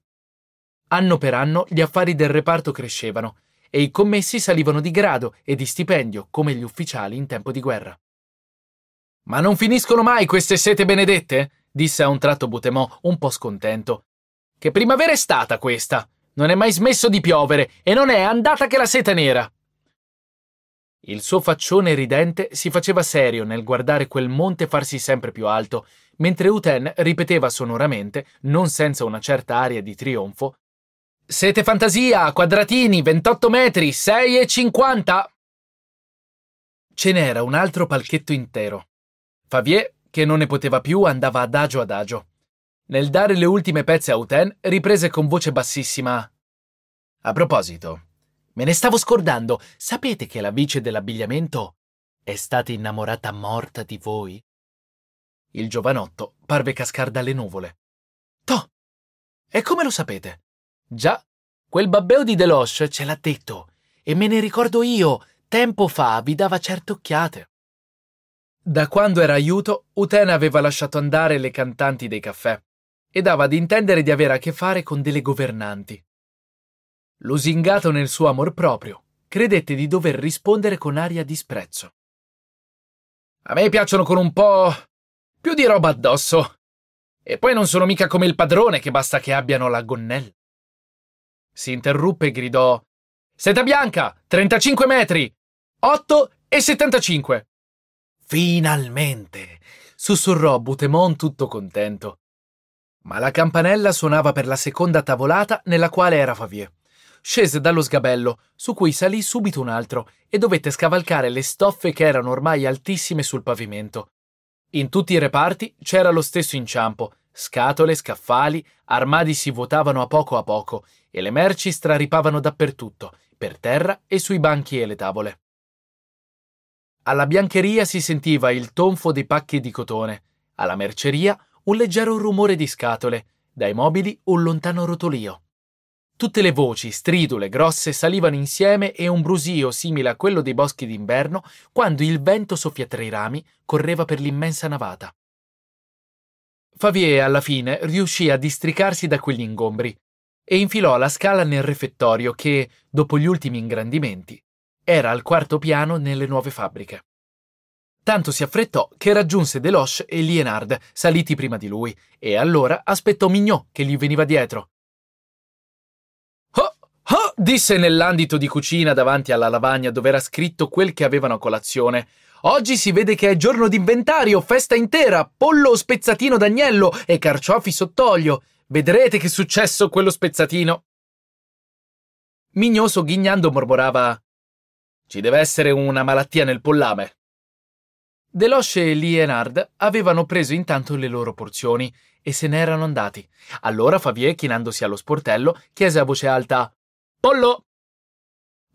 Anno per anno gli affari del reparto crescevano e i commessi salivano di grado e di stipendio come gli ufficiali in tempo di guerra. Ma non finiscono mai queste sete benedette? disse a un tratto Butemò, un po' scontento. Che primavera è stata questa? Non è mai smesso di piovere e non è andata che la seta nera. Il suo faccione ridente si faceva serio nel guardare quel monte farsi sempre più alto, mentre Uten ripeteva sonoramente, non senza una certa aria di trionfo, Sete fantasia, quadratini, 28 metri, 6,50! Ce n'era un altro palchetto intero. Favier, che non ne poteva più, andava adagio adagio. Nel dare le ultime pezze a Uten, riprese con voce bassissima. A proposito, me ne stavo scordando, sapete che la vice dell'abbigliamento è stata innamorata morta di voi? Il giovanotto parve cascar dalle nuvole. Toh! E come lo sapete? Già, quel babbeo di Deloche ce l'ha detto, e me ne ricordo io, tempo fa vi dava certe occhiate. Da quando era aiuto, Utena aveva lasciato andare le cantanti dei caffè e dava ad intendere di avere a che fare con delle governanti. Lusingato nel suo amor proprio, credette di dover rispondere con aria di sprezzo. A me piacciono con un po' più di roba addosso. E poi non sono mica come il padrone che basta che abbiano la gonnella si interruppe e gridò Seta bianca, 35 metri, 8 e 75. Finalmente, sussurrò Butemon tutto contento. Ma la campanella suonava per la seconda tavolata nella quale era Favier. Scese dallo sgabello, su cui salì subito un altro, e dovette scavalcare le stoffe che erano ormai altissime sul pavimento. In tutti i reparti c'era lo stesso inciampo, Scatole, scaffali, armadi si vuotavano a poco a poco e le merci straripavano dappertutto, per terra e sui banchi e le tavole. Alla biancheria si sentiva il tonfo dei pacchi di cotone, alla merceria un leggero rumore di scatole, dai mobili un lontano rotolio. Tutte le voci, stridule, grosse, salivano insieme e un brusio simile a quello dei boschi d'inverno quando il vento soffia tra i rami correva per l'immensa navata. Favier alla fine riuscì a districarsi da quegli ingombri e infilò la scala nel refettorio che, dopo gli ultimi ingrandimenti, era al quarto piano nelle nuove fabbriche. Tanto si affrettò che raggiunse Deloche e Lienard, saliti prima di lui, e allora aspettò Mignot che gli veniva dietro. Oh, oh, disse nell'andito di cucina davanti alla lavagna dove era scritto quel che avevano a colazione, Oggi si vede che è giorno d'inventario, festa intera, pollo o spezzatino d'agnello e carciofi sott'olio. Vedrete che successo quello spezzatino. Mignoso ghignando mormorava Ci deve essere una malattia nel pollame. Deloche e Lienard avevano preso intanto le loro porzioni e se ne erano andati. Allora Favier, chinandosi allo sportello, chiese a voce alta Pollo!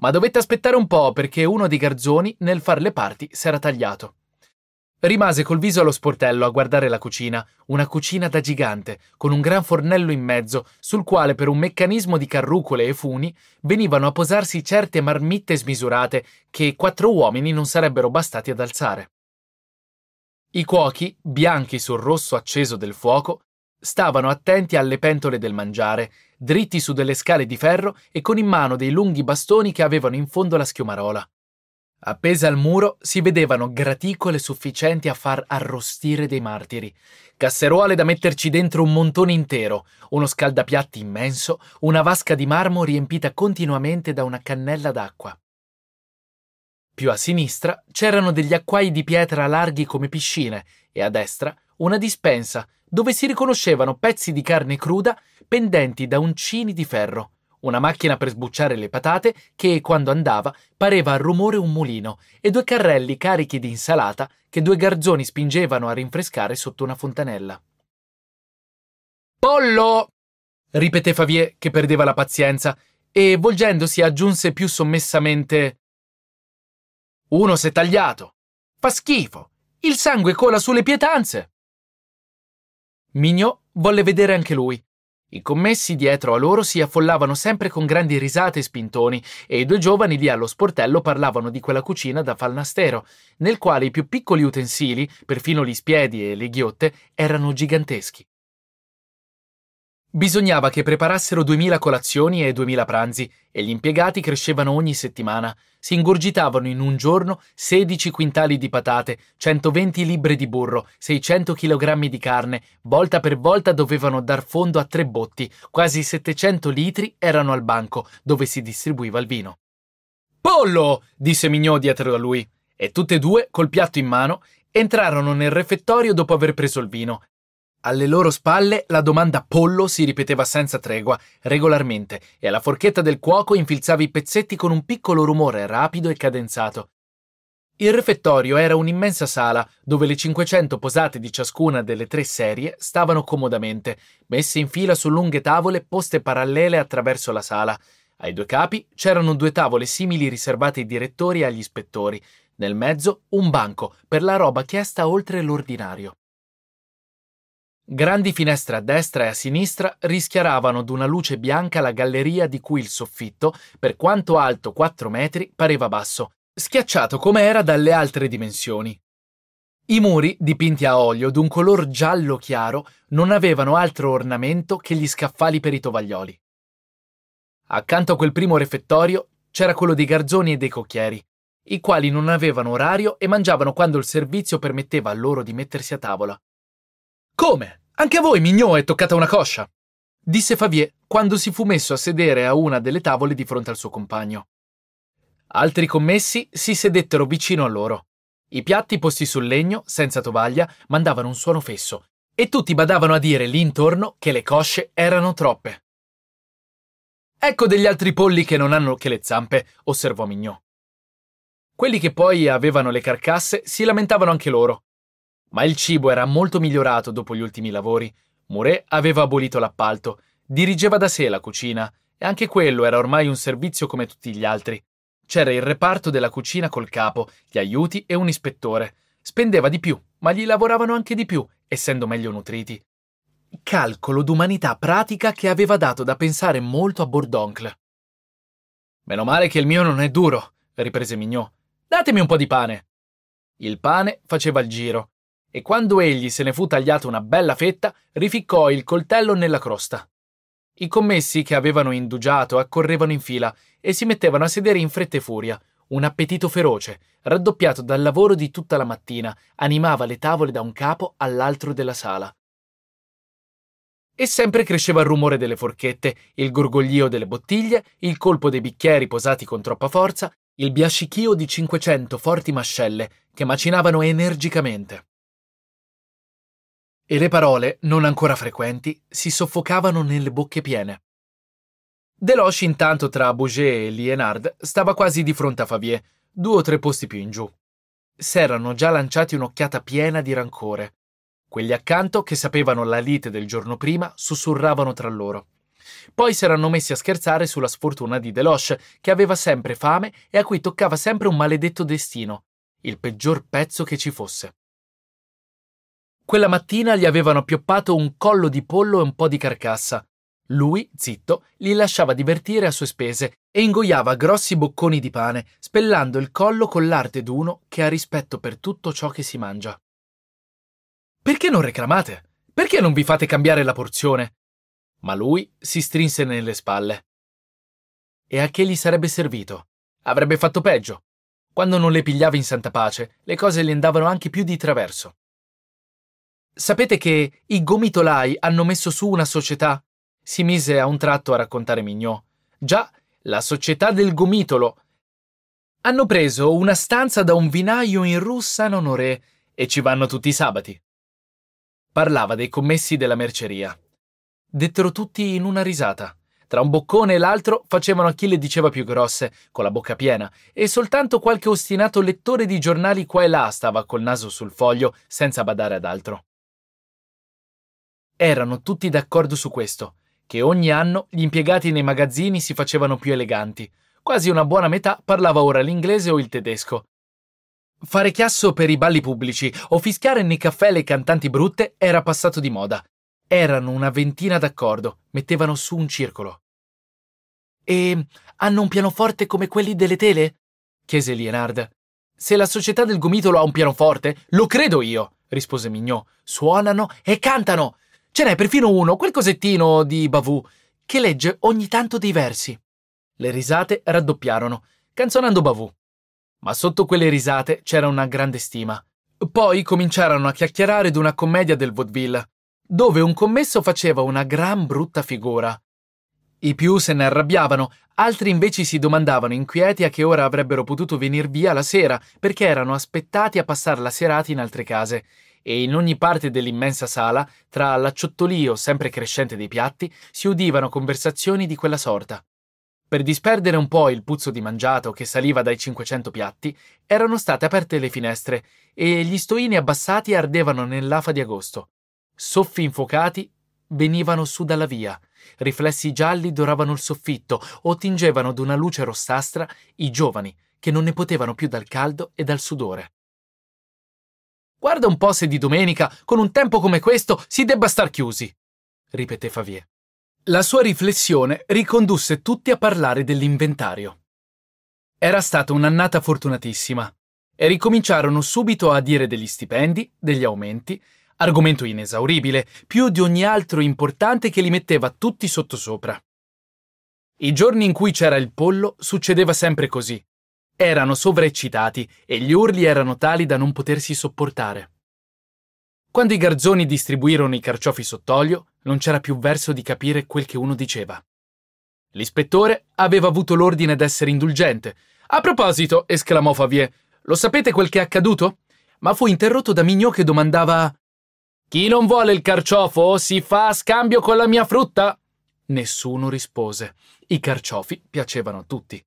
Ma dovette aspettare un po' perché uno dei garzoni nel far le parti s'era tagliato. Rimase col viso allo sportello a guardare la cucina, una cucina da gigante, con un gran fornello in mezzo, sul quale per un meccanismo di carrucole e funi venivano a posarsi certe marmitte smisurate che quattro uomini non sarebbero bastati ad alzare. I cuochi, bianchi sul rosso acceso del fuoco, Stavano attenti alle pentole del mangiare, dritti su delle scale di ferro e con in mano dei lunghi bastoni che avevano in fondo la schiumarola. Appese al muro si vedevano graticole sufficienti a far arrostire dei martiri, casseruole da metterci dentro un montone intero, uno scaldapiatti immenso, una vasca di marmo riempita continuamente da una cannella d'acqua. Più a sinistra c'erano degli acquai di pietra larghi come piscine e a destra una dispensa dove si riconoscevano pezzi di carne cruda pendenti da uncini di ferro, una macchina per sbucciare le patate che, quando andava, pareva al rumore un mulino e due carrelli carichi di insalata che due garzoni spingevano a rinfrescare sotto una fontanella. Pollo! ripeté Favier, che perdeva la pazienza, e volgendosi aggiunse più sommessamente Uno s'è tagliato! Fa schifo! Il sangue cola sulle pietanze! Mignot volle vedere anche lui. I commessi dietro a loro si affollavano sempre con grandi risate e spintoni, e i due giovani lì allo sportello parlavano di quella cucina da falnastero, nel quale i più piccoli utensili, perfino gli spiedi e le ghiotte, erano giganteschi. Bisognava che preparassero duemila colazioni e duemila pranzi, e gli impiegati crescevano ogni settimana. Si ingurgitavano in un giorno 16 quintali di patate, 120 libbre di burro, 600 kg di carne. Volta per volta dovevano dar fondo a tre botti. Quasi 700 litri erano al banco, dove si distribuiva il vino. Pollo! disse Mignot dietro a lui. E tutte e due, col piatto in mano, entrarono nel refettorio dopo aver preso il vino alle loro spalle la domanda pollo si ripeteva senza tregua, regolarmente, e alla forchetta del cuoco infilzava i pezzetti con un piccolo rumore rapido e cadenzato. Il refettorio era un'immensa sala dove le 500 posate di ciascuna delle tre serie stavano comodamente, messe in fila su lunghe tavole poste parallele attraverso la sala. Ai due capi c'erano due tavole simili riservate ai direttori e agli ispettori, nel mezzo un banco per la roba chiesta oltre l'ordinario. Grandi finestre a destra e a sinistra rischiaravano d'una luce bianca la galleria di cui il soffitto, per quanto alto 4 metri, pareva basso, schiacciato come era dalle altre dimensioni. I muri, dipinti a olio d'un color giallo chiaro, non avevano altro ornamento che gli scaffali per i tovaglioli. Accanto a quel primo refettorio c'era quello dei garzoni e dei cocchieri, i quali non avevano orario e mangiavano quando il servizio permetteva a loro di mettersi a tavola. Come? Anche a voi, Mignot, è toccata una coscia! disse Favier quando si fu messo a sedere a una delle tavole di fronte al suo compagno. Altri commessi si sedettero vicino a loro. I piatti posti sul legno, senza tovaglia, mandavano un suono fesso e tutti badavano a dire lì intorno che le cosce erano troppe. Ecco degli altri polli che non hanno che le zampe, osservò Mignot. Quelli che poi avevano le carcasse si lamentavano anche loro, ma il cibo era molto migliorato dopo gli ultimi lavori. Mouret aveva abolito l'appalto, dirigeva da sé la cucina e anche quello era ormai un servizio come tutti gli altri. C'era il reparto della cucina col capo, gli aiuti e un ispettore. Spendeva di più, ma gli lavoravano anche di più, essendo meglio nutriti. Calcolo d'umanità pratica che aveva dato da pensare molto a Bourdoncle. Meno male che il mio non è duro, riprese Mignot. Datemi un po' di pane. Il pane faceva il giro e quando egli se ne fu tagliata una bella fetta, rificcò il coltello nella crosta. I commessi che avevano indugiato accorrevano in fila e si mettevano a sedere in fretta e furia. Un appetito feroce, raddoppiato dal lavoro di tutta la mattina, animava le tavole da un capo all'altro della sala. E sempre cresceva il rumore delle forchette, il gorgoglio delle bottiglie, il colpo dei bicchieri posati con troppa forza, il biascichio di 500 forti mascelle che macinavano energicamente e le parole, non ancora frequenti, si soffocavano nelle bocche piene. Deloche intanto tra Bouget e Lienard stava quasi di fronte a Favier, due o tre posti più in giù. S'erano già lanciati un'occhiata piena di rancore. Quelli accanto, che sapevano la lite del giorno prima, sussurravano tra loro. Poi s'erano messi a scherzare sulla sfortuna di Deloche, che aveva sempre fame e a cui toccava sempre un maledetto destino, il peggior pezzo che ci fosse. Quella mattina gli avevano pioppato un collo di pollo e un po' di carcassa. Lui, zitto, li lasciava divertire a sue spese e ingoiava grossi bocconi di pane, spellando il collo con l'arte d'uno che ha rispetto per tutto ciò che si mangia. Perché non reclamate? Perché non vi fate cambiare la porzione? Ma lui si strinse nelle spalle. E a che gli sarebbe servito? Avrebbe fatto peggio. Quando non le pigliava in santa pace, le cose gli andavano anche più di traverso. Sapete che i gomitolai hanno messo su una società? Si mise a un tratto a raccontare Mignot. Già, la società del gomitolo. Hanno preso una stanza da un vinaio in Rue Saint-Honoré e ci vanno tutti i sabati. Parlava dei commessi della merceria. Dettero tutti in una risata. Tra un boccone e l'altro facevano a chi le diceva più grosse, con la bocca piena, e soltanto qualche ostinato lettore di giornali qua e là stava col naso sul foglio senza badare ad altro. Erano tutti d'accordo su questo, che ogni anno gli impiegati nei magazzini si facevano più eleganti. Quasi una buona metà parlava ora l'inglese o il tedesco. Fare chiasso per i balli pubblici o fischiare nei caffè le cantanti brutte era passato di moda. Erano una ventina d'accordo, mettevano su un circolo. E hanno un pianoforte come quelli delle tele? chiese Lienard. Se la società del gomitolo ha un pianoforte, lo credo io, rispose Mignot. Suonano e cantano. Ce n'è perfino uno, quel cosettino di Bavù, che legge ogni tanto dei versi. Le risate raddoppiarono, canzonando Bavù. Ma sotto quelle risate c'era una grande stima. Poi cominciarono a chiacchierare d'una commedia del vaudeville, dove un commesso faceva una gran brutta figura. I più se ne arrabbiavano, altri invece si domandavano inquieti a che ora avrebbero potuto venir via la sera, perché erano aspettati a passare la serata in altre case, e in ogni parte dell'immensa sala, tra l'acciottolio sempre crescente dei piatti, si udivano conversazioni di quella sorta. Per disperdere un po' il puzzo di mangiato che saliva dai 500 piatti, erano state aperte le finestre e gli stoini abbassati ardevano nell'afa di agosto. Soffi infuocati venivano su dalla via, riflessi gialli doravano il soffitto o tingevano d'una luce rossastra i giovani che non ne potevano più dal caldo e dal sudore. Guarda un po' se di domenica, con un tempo come questo, si debba star chiusi, ripeté Favier. La sua riflessione ricondusse tutti a parlare dell'inventario. Era stata un'annata fortunatissima e ricominciarono subito a dire degli stipendi, degli aumenti, argomento inesauribile, più di ogni altro importante che li metteva tutti sottosopra. I giorni in cui c'era il pollo succedeva sempre così, erano sovraeccitati e gli urli erano tali da non potersi sopportare. Quando i garzoni distribuirono i carciofi sott'olio, non c'era più verso di capire quel che uno diceva. L'ispettore aveva avuto l'ordine d'essere indulgente. A proposito, esclamò Favier, lo sapete quel che è accaduto? Ma fu interrotto da Mignot che domandava Chi non vuole il carciofo si fa a scambio con la mia frutta? Nessuno rispose. I carciofi piacevano a tutti.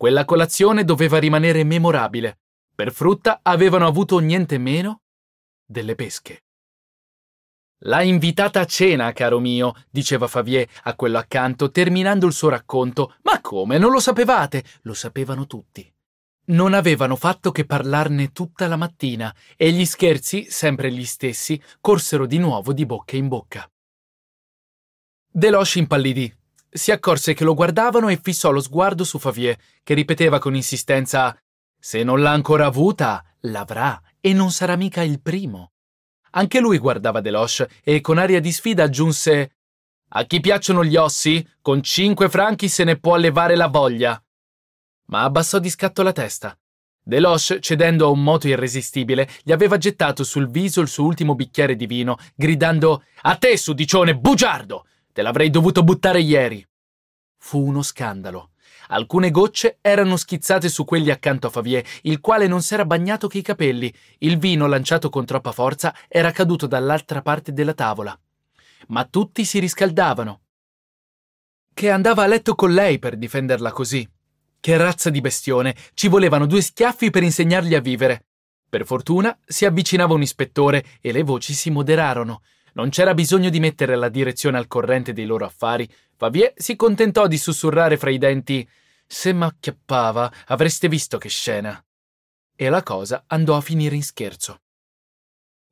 Quella colazione doveva rimanere memorabile. Per frutta avevano avuto niente meno delle pesche. L'ha invitata a cena, caro mio, diceva Favier a quello accanto, terminando il suo racconto. Ma come? Non lo sapevate? Lo sapevano tutti. Non avevano fatto che parlarne tutta la mattina e gli scherzi, sempre gli stessi, corsero di nuovo di bocca in bocca. Deloche impallidì si accorse che lo guardavano e fissò lo sguardo su Favier, che ripeteva con insistenza Se non l'ha ancora avuta, l'avrà e non sarà mica il primo. Anche lui guardava Deloche e con aria di sfida aggiunse A chi piacciono gli ossi, con cinque franchi se ne può levare la voglia. Ma abbassò di scatto la testa. Deloche, cedendo a un moto irresistibile, gli aveva gettato sul viso il suo ultimo bicchiere di vino, gridando A te, sudicione, bugiardo! Te l'avrei dovuto buttare ieri. Fu uno scandalo. Alcune gocce erano schizzate su quelli accanto a Favier, il quale non s'era bagnato che i capelli. Il vino, lanciato con troppa forza, era caduto dall'altra parte della tavola. Ma tutti si riscaldavano. Che andava a letto con lei per difenderla così. Che razza di bestione! Ci volevano due schiaffi per insegnargli a vivere. Per fortuna si avvicinava un ispettore e le voci si moderarono. Non c'era bisogno di mettere la direzione al corrente dei loro affari. Favier si contentò di sussurrare fra i denti Se m'acchiappava, avreste visto che scena. E la cosa andò a finire in scherzo.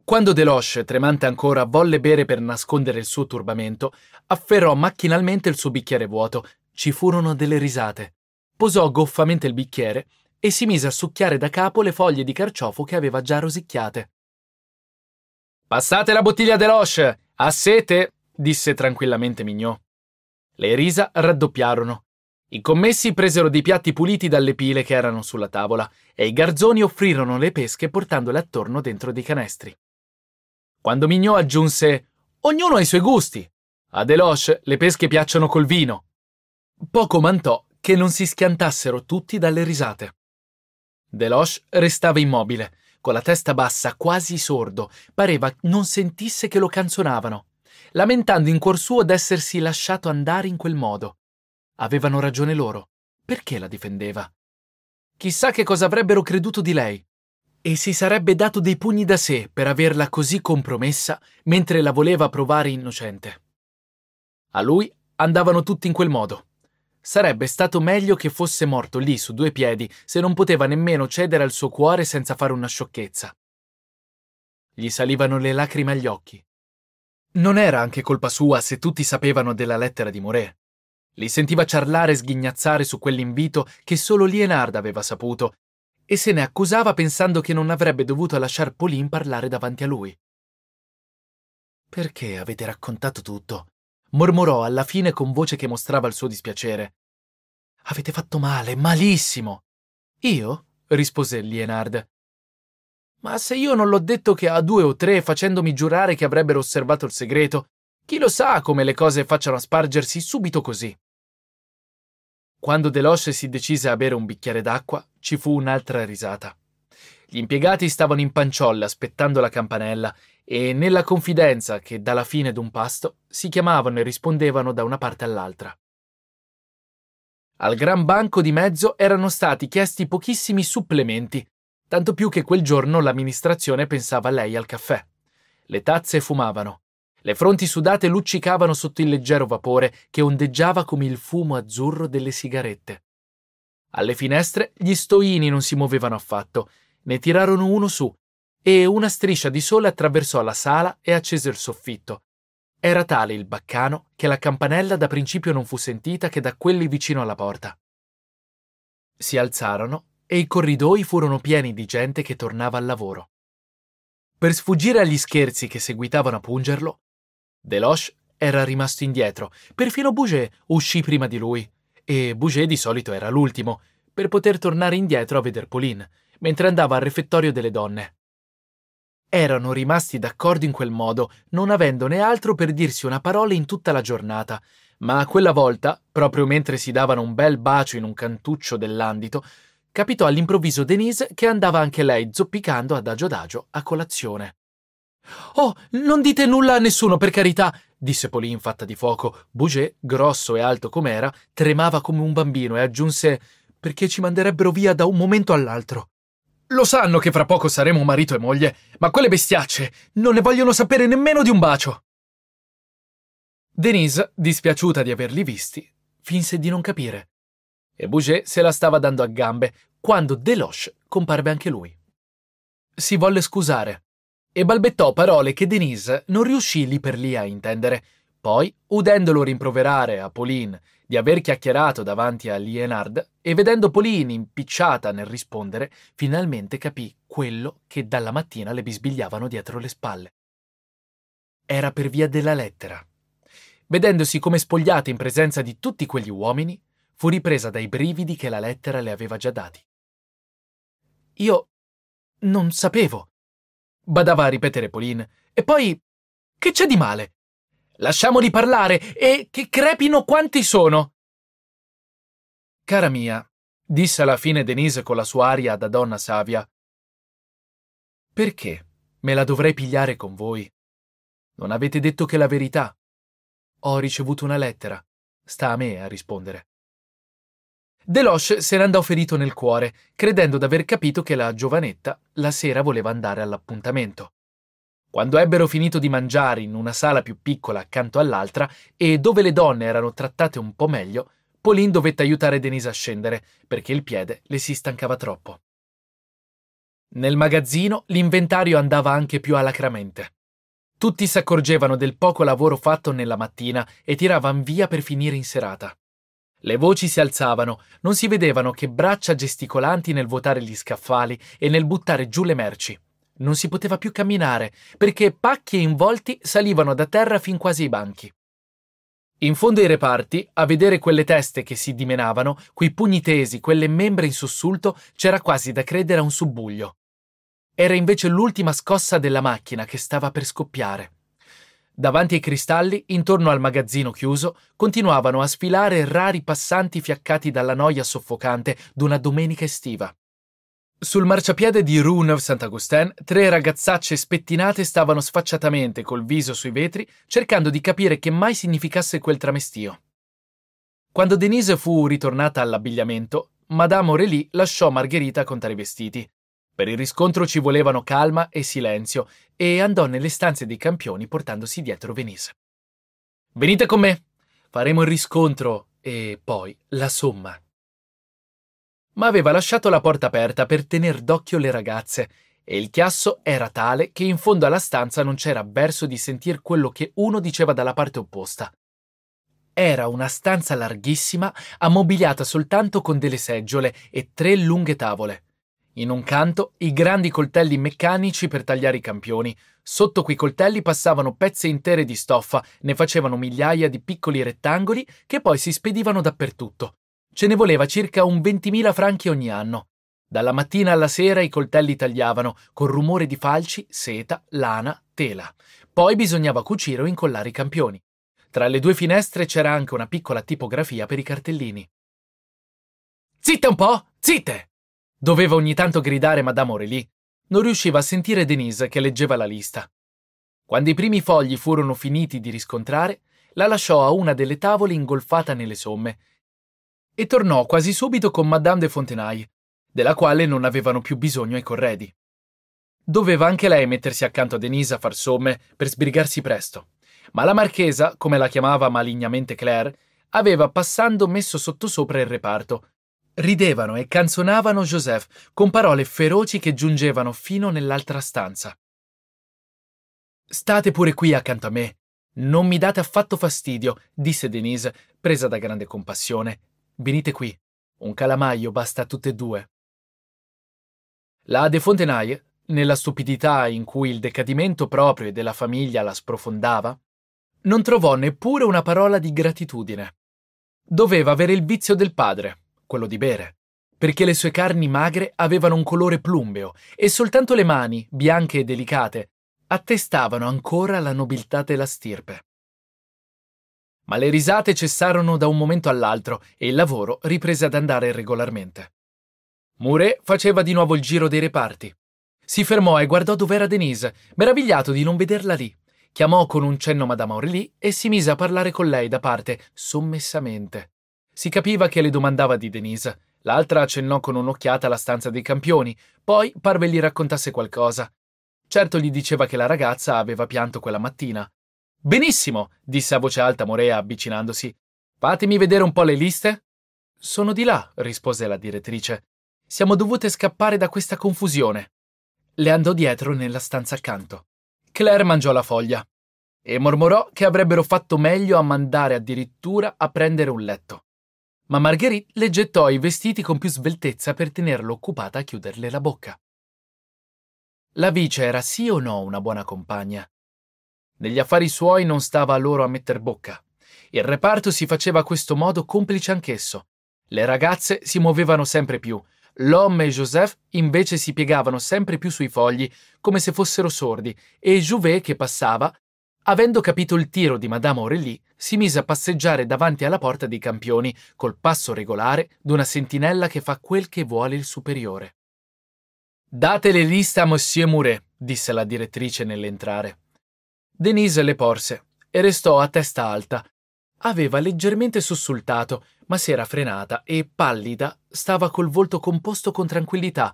Quando Deloche, tremante ancora, volle bere per nascondere il suo turbamento, afferrò macchinalmente il suo bicchiere vuoto. Ci furono delle risate. Posò goffamente il bicchiere e si mise a succhiare da capo le foglie di carciofo che aveva già rosicchiate. Passate la bottiglia d'Eloche! Ha sete! disse tranquillamente Mignot. Le risa raddoppiarono. I commessi presero dei piatti puliti dalle pile che erano sulla tavola e i garzoni offrirono le pesche portandole attorno dentro dei canestri. Quando Mignot aggiunse Ognuno ha i suoi gusti. A Deloche le pesche piacciono col vino. Poco mantò che non si schiantassero tutti dalle risate. Deloche restava immobile con la testa bassa, quasi sordo, pareva non sentisse che lo canzonavano, lamentando in cuor suo d'essersi lasciato andare in quel modo. Avevano ragione loro. Perché la difendeva? Chissà che cosa avrebbero creduto di lei. E si sarebbe dato dei pugni da sé per averla così compromessa mentre la voleva provare innocente. A lui andavano tutti in quel modo. Sarebbe stato meglio che fosse morto lì su due piedi se non poteva nemmeno cedere al suo cuore senza fare una sciocchezza. Gli salivano le lacrime agli occhi. Non era anche colpa sua se tutti sapevano della lettera di Moret. Li sentiva ciarlare e sghignazzare su quell'invito che solo Lienard aveva saputo e se ne accusava pensando che non avrebbe dovuto lasciar Polin parlare davanti a lui. Perché avete raccontato tutto? mormorò alla fine con voce che mostrava il suo dispiacere. Avete fatto male, malissimo. Io? rispose Lienard. Ma se io non l'ho detto che a due o tre facendomi giurare che avrebbero osservato il segreto, chi lo sa come le cose facciano a spargersi subito così. Quando Delosce si decise a bere un bicchiere d'acqua, ci fu un'altra risata. Gli impiegati stavano in panciolla aspettando la campanella e nella confidenza che dalla fine d'un pasto si chiamavano e rispondevano da una parte all'altra. Al gran banco di mezzo erano stati chiesti pochissimi supplementi, tanto più che quel giorno l'amministrazione pensava a lei al caffè. Le tazze fumavano. Le fronti sudate luccicavano sotto il leggero vapore che ondeggiava come il fumo azzurro delle sigarette. Alle finestre gli stoini non si muovevano affatto, ne tirarono uno su e una striscia di sole attraversò la sala e accese il soffitto, era tale il baccano che la campanella da principio non fu sentita che da quelli vicino alla porta. Si alzarono e i corridoi furono pieni di gente che tornava al lavoro. Per sfuggire agli scherzi che seguitavano a pungerlo, Deloche era rimasto indietro, perfino Bouget uscì prima di lui, e Bouget di solito era l'ultimo, per poter tornare indietro a veder Pauline, mentre andava al refettorio delle donne. Erano rimasti d'accordo in quel modo, non avendo né altro per dirsi una parola in tutta la giornata, ma quella volta, proprio mentre si davano un bel bacio in un cantuccio dell'andito, capitò all'improvviso Denise che andava anche lei zoppicando adagio adagio a colazione. Oh, non dite nulla a nessuno, per carità, disse Polin fatta di fuoco. Bouget, grosso e alto com'era, tremava come un bambino e aggiunse perché ci manderebbero via da un momento all'altro. Lo sanno che fra poco saremo marito e moglie, ma quelle bestiacce non ne vogliono sapere nemmeno di un bacio. Denise, dispiaciuta di averli visti, finse di non capire. E Bouget se la stava dando a gambe quando Deloche comparve anche lui. Si volle scusare e balbettò parole che Denise non riuscì lì per lì a intendere. Poi, udendolo rimproverare a Pauline di aver chiacchierato davanti a Lienard e vedendo Pauline impicciata nel rispondere, finalmente capì quello che dalla mattina le bisbigliavano dietro le spalle. Era per via della lettera. Vedendosi come spogliata in presenza di tutti quegli uomini, fu ripresa dai brividi che la lettera le aveva già dati. Io non sapevo, badava a ripetere Pauline, e poi che c'è di male? Lasciamoli parlare e che crepino quanti sono. Cara mia, disse alla fine Denise con la sua aria da donna savia, perché me la dovrei pigliare con voi? Non avete detto che la verità. Ho ricevuto una lettera. Sta a me a rispondere. Deloche se ne andò ferito nel cuore, credendo d'aver capito che la giovanetta la sera voleva andare all'appuntamento. Quando ebbero finito di mangiare in una sala più piccola accanto all'altra e dove le donne erano trattate un po' meglio, Pauline dovette aiutare Denise a scendere perché il piede le si stancava troppo. Nel magazzino l'inventario andava anche più alacramente. Tutti si accorgevano del poco lavoro fatto nella mattina e tiravan via per finire in serata. Le voci si alzavano, non si vedevano che braccia gesticolanti nel vuotare gli scaffali e nel buttare giù le merci. Non si poteva più camminare, perché pacchi e involti salivano da terra fin quasi ai banchi. In fondo ai reparti, a vedere quelle teste che si dimenavano, quei pugni tesi, quelle membra in sussulto, c'era quasi da credere a un subbuglio. Era invece l'ultima scossa della macchina che stava per scoppiare. Davanti ai cristalli, intorno al magazzino chiuso, continuavano a sfilare rari passanti fiaccati dalla noia soffocante d'una domenica estiva. Sul marciapiede di Rue Neuve Saint-Augustin, tre ragazzacce spettinate stavano sfacciatamente col viso sui vetri, cercando di capire che mai significasse quel tramestio. Quando Denise fu ritornata all'abbigliamento, Madame Aurélie lasciò Margherita contare i vestiti. Per il riscontro ci volevano calma e silenzio e andò nelle stanze dei campioni portandosi dietro Venise. Venite con me! Faremo il riscontro e poi la somma ma aveva lasciato la porta aperta per tener d'occhio le ragazze, e il chiasso era tale che in fondo alla stanza non c'era verso di sentir quello che uno diceva dalla parte opposta. Era una stanza larghissima, ammobiliata soltanto con delle seggiole e tre lunghe tavole. In un canto i grandi coltelli meccanici per tagliare i campioni. Sotto quei coltelli passavano pezze intere di stoffa, ne facevano migliaia di piccoli rettangoli che poi si spedivano dappertutto. Ce ne voleva circa un 20.000 franchi ogni anno. Dalla mattina alla sera i coltelli tagliavano, col rumore di falci, seta, lana, tela. Poi bisognava cucire o incollare i campioni. Tra le due finestre c'era anche una piccola tipografia per i cartellini. Zitta un po', zitte! Doveva ogni tanto gridare Madame Aurélie. Non riusciva a sentire Denise che leggeva la lista. Quando i primi fogli furono finiti di riscontrare, la lasciò a una delle tavole ingolfata nelle somme e tornò quasi subito con Madame de Fontenay, della quale non avevano più bisogno i corredi. Doveva anche lei mettersi accanto a Denise a far somme per sbrigarsi presto, ma la marchesa, come la chiamava malignamente Claire, aveva passando messo sottosopra il reparto. Ridevano e canzonavano Joseph con parole feroci che giungevano fino nell'altra stanza. State pure qui accanto a me. Non mi date affatto fastidio, disse Denise, presa da grande compassione, Venite qui. Un calamaio basta a tutte e due. La De Fontenay, nella stupidità in cui il decadimento proprio della famiglia la sprofondava, non trovò neppure una parola di gratitudine. Doveva avere il vizio del padre, quello di bere, perché le sue carni magre avevano un colore plumbeo e soltanto le mani, bianche e delicate, attestavano ancora la nobiltà della stirpe. Ma le risate cessarono da un momento all'altro e il lavoro riprese ad andare regolarmente. Mouret faceva di nuovo il giro dei reparti. Si fermò e guardò dov'era Denise, meravigliato di non vederla lì. Chiamò con un cenno Madame Aurélie e si mise a parlare con lei da parte, sommessamente. Si capiva che le domandava di Denise. L'altra accennò con un'occhiata alla stanza dei campioni, poi parve gli raccontasse qualcosa. Certo gli diceva che la ragazza aveva pianto quella mattina. Benissimo, disse a voce alta Morea avvicinandosi. Fatemi vedere un po' le liste. Sono di là, rispose la direttrice. Siamo dovute scappare da questa confusione. Le andò dietro nella stanza accanto. Claire mangiò la foglia e mormorò che avrebbero fatto meglio a mandare addirittura a prendere un letto. Ma Marguerite le gettò i vestiti con più sveltezza per tenerlo occupata a chiuderle la bocca. La vice era sì o no una buona compagna? Negli affari suoi non stava a loro a metter bocca. Il reparto si faceva a questo modo complice anch'esso. Le ragazze si muovevano sempre più. L'homme e Joseph invece si piegavano sempre più sui fogli, come se fossero sordi, e Jouvet, che passava, avendo capito il tiro di Madame Aurélie, si mise a passeggiare davanti alla porta dei campioni, col passo regolare d'una sentinella che fa quel che vuole il superiore. Date le liste a Monsieur Mouret, disse la direttrice nell'entrare. Denise le porse e restò a testa alta. Aveva leggermente sussultato, ma si era frenata e, pallida, stava col volto composto con tranquillità.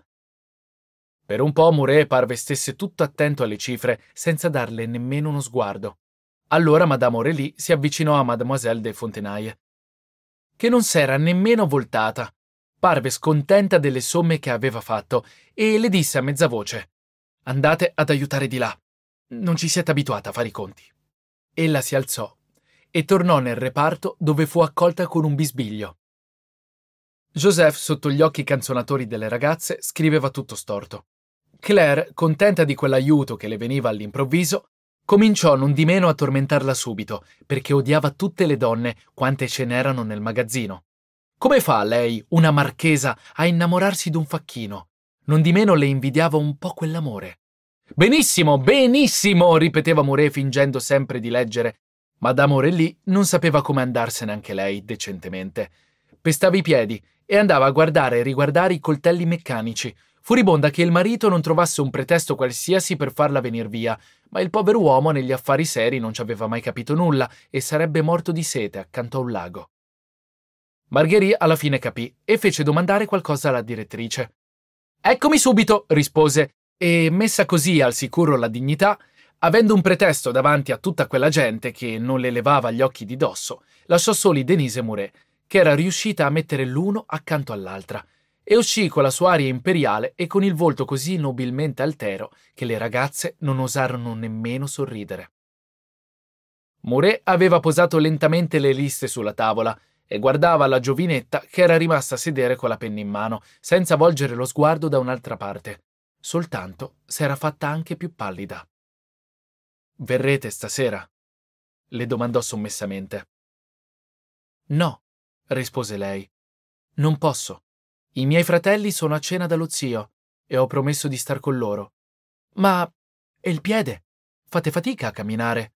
Per un po' Muré parve stesse tutto attento alle cifre, senza darle nemmeno uno sguardo. Allora Madame Aurélie si avvicinò a Mademoiselle de Fontenaille, che non s'era nemmeno voltata. Parve scontenta delle somme che aveva fatto e le disse a mezza voce: Andate ad aiutare di là. Mm. Non ci siete abituata a fare i conti. Ella si alzò e tornò nel reparto dove fu accolta con un bisbiglio. Joseph, sotto gli occhi canzonatori delle ragazze, scriveva tutto storto. Claire, contenta di quell'aiuto che le veniva all'improvviso, cominciò non di meno a tormentarla subito, perché odiava tutte le donne quante ce n'erano nel magazzino. Come fa lei, una marchesa, a innamorarsi d'un facchino? Non di meno le invidiava un po' quell'amore. Benissimo, benissimo, ripeteva Muré fingendo sempre di leggere. Madame Aurélie non sapeva come andarsene anche lei, decentemente. Pestava i piedi e andava a guardare e riguardare i coltelli meccanici, furibonda che il marito non trovasse un pretesto qualsiasi per farla venir via, ma il povero uomo negli affari seri non ci aveva mai capito nulla e sarebbe morto di sete accanto a un lago. Margherita alla fine capì e fece domandare qualcosa alla direttrice. Eccomi subito, rispose, e messa così al sicuro la dignità, avendo un pretesto davanti a tutta quella gente che non le levava gli occhi di dosso, lasciò soli Denise Mouret, che era riuscita a mettere l'uno accanto all'altra, e uscì con la sua aria imperiale e con il volto così nobilmente altero che le ragazze non osarono nemmeno sorridere. Mouret aveva posato lentamente le liste sulla tavola e guardava la giovinetta che era rimasta a sedere con la penna in mano, senza volgere lo sguardo da un'altra parte soltanto s'era fatta anche più pallida. Verrete stasera? le domandò sommessamente. No, rispose lei. Non posso. I miei fratelli sono a cena dallo zio e ho promesso di star con loro. Ma. e il piede? Fate fatica a camminare.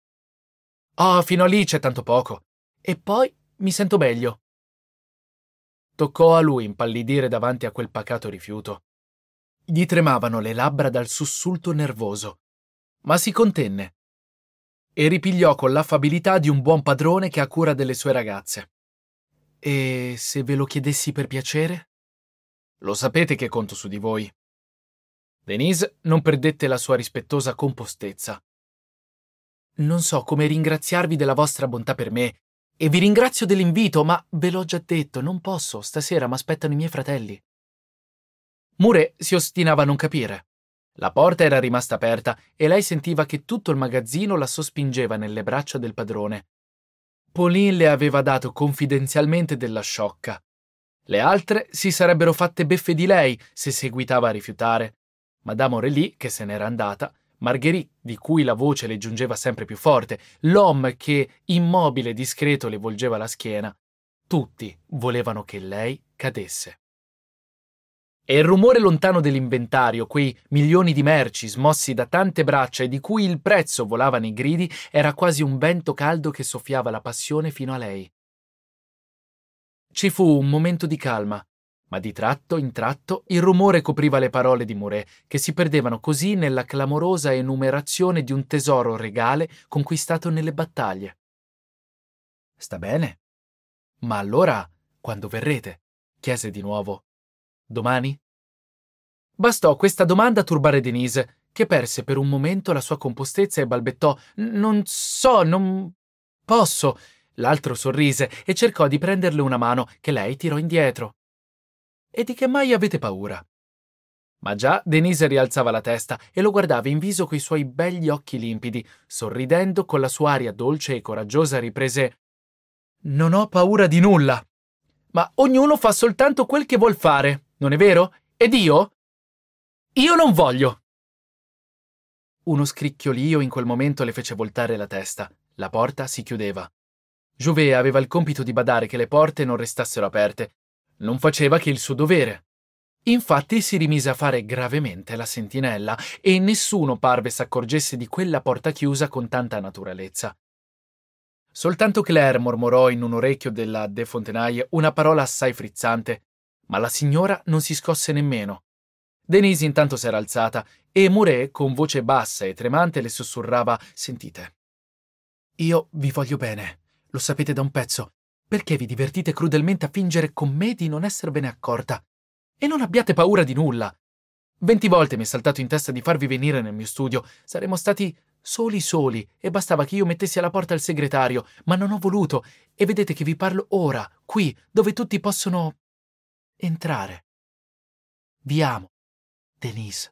Oh, fino a lì c'è tanto poco. E poi mi sento meglio. Toccò a lui impallidire davanti a quel pacato rifiuto gli tremavano le labbra dal sussulto nervoso, ma si contenne e ripigliò con l'affabilità di un buon padrone che ha cura delle sue ragazze. E se ve lo chiedessi per piacere? Lo sapete che conto su di voi. Denise non perdette la sua rispettosa compostezza. Non so come ringraziarvi della vostra bontà per me, e vi ringrazio dell'invito, ma ve l'ho già detto, non posso, stasera m'aspettano i miei fratelli. Mure si ostinava a non capire. La porta era rimasta aperta e lei sentiva che tutto il magazzino la sospingeva nelle braccia del padrone. Pauline le aveva dato confidenzialmente della sciocca. Le altre si sarebbero fatte beffe di lei se seguitava a rifiutare. Madame Aurélie, che se n'era andata, Marguerite, di cui la voce le giungeva sempre più forte, l'homme che, immobile e discreto, le volgeva la schiena, tutti volevano che lei cadesse. E il rumore lontano dell'inventario, quei milioni di merci smossi da tante braccia e di cui il prezzo volava nei gridi, era quasi un vento caldo che soffiava la passione fino a lei. Ci fu un momento di calma, ma di tratto in tratto il rumore copriva le parole di Muré, che si perdevano così nella clamorosa enumerazione di un tesoro regale conquistato nelle battaglie. Sta bene. Ma allora, quando verrete? chiese di nuovo Domani? Bastò questa domanda a turbare Denise, che perse per un momento la sua compostezza e balbettò Non so, non posso. L'altro sorrise e cercò di prenderle una mano, che lei tirò indietro. E di che mai avete paura? Ma già Denise rialzava la testa e lo guardava in viso coi suoi begli occhi limpidi, sorridendo con la sua aria dolce e coraggiosa riprese Non ho paura di nulla. Ma ognuno fa soltanto quel che vuol fare non è vero? Ed io? Io non voglio! Uno scricchiolio in quel momento le fece voltare la testa. La porta si chiudeva. Jouvet aveva il compito di badare che le porte non restassero aperte. Non faceva che il suo dovere. Infatti si rimise a fare gravemente la sentinella e nessuno parve s'accorgesse di quella porta chiusa con tanta naturalezza. Soltanto Claire mormorò in un orecchio della De Fontenaille una parola assai frizzante ma la signora non si scosse nemmeno. Denise intanto s'era alzata e Muré, con voce bassa e tremante, le sussurrava Sentite. Io vi voglio bene, lo sapete da un pezzo. Perché vi divertite crudelmente a fingere con me di non esservene accorta? E non abbiate paura di nulla. Venti volte mi è saltato in testa di farvi venire nel mio studio. Saremmo stati soli soli e bastava che io mettessi alla porta il segretario, ma non ho voluto e vedete che vi parlo ora, qui, dove tutti possono entrare. Vi amo, Denise.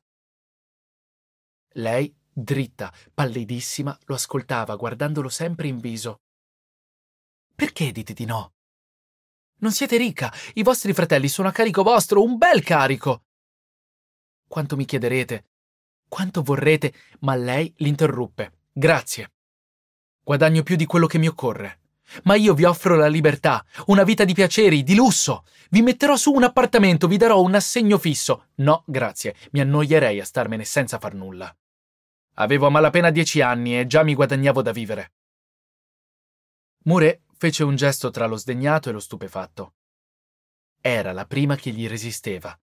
Lei, dritta, pallidissima, lo ascoltava, guardandolo sempre in viso. Perché dite di no? Non siete ricca, i vostri fratelli sono a carico vostro, un bel carico. Quanto mi chiederete? Quanto vorrete? Ma lei l'interruppe. Grazie. Guadagno più di quello che mi occorre. Ma io vi offro la libertà, una vita di piaceri, di lusso. Vi metterò su un appartamento, vi darò un assegno fisso. No, grazie, mi annoierei a starmene senza far nulla. Avevo a malapena dieci anni e già mi guadagnavo da vivere. Mure fece un gesto tra lo sdegnato e lo stupefatto. Era la prima che gli resisteva.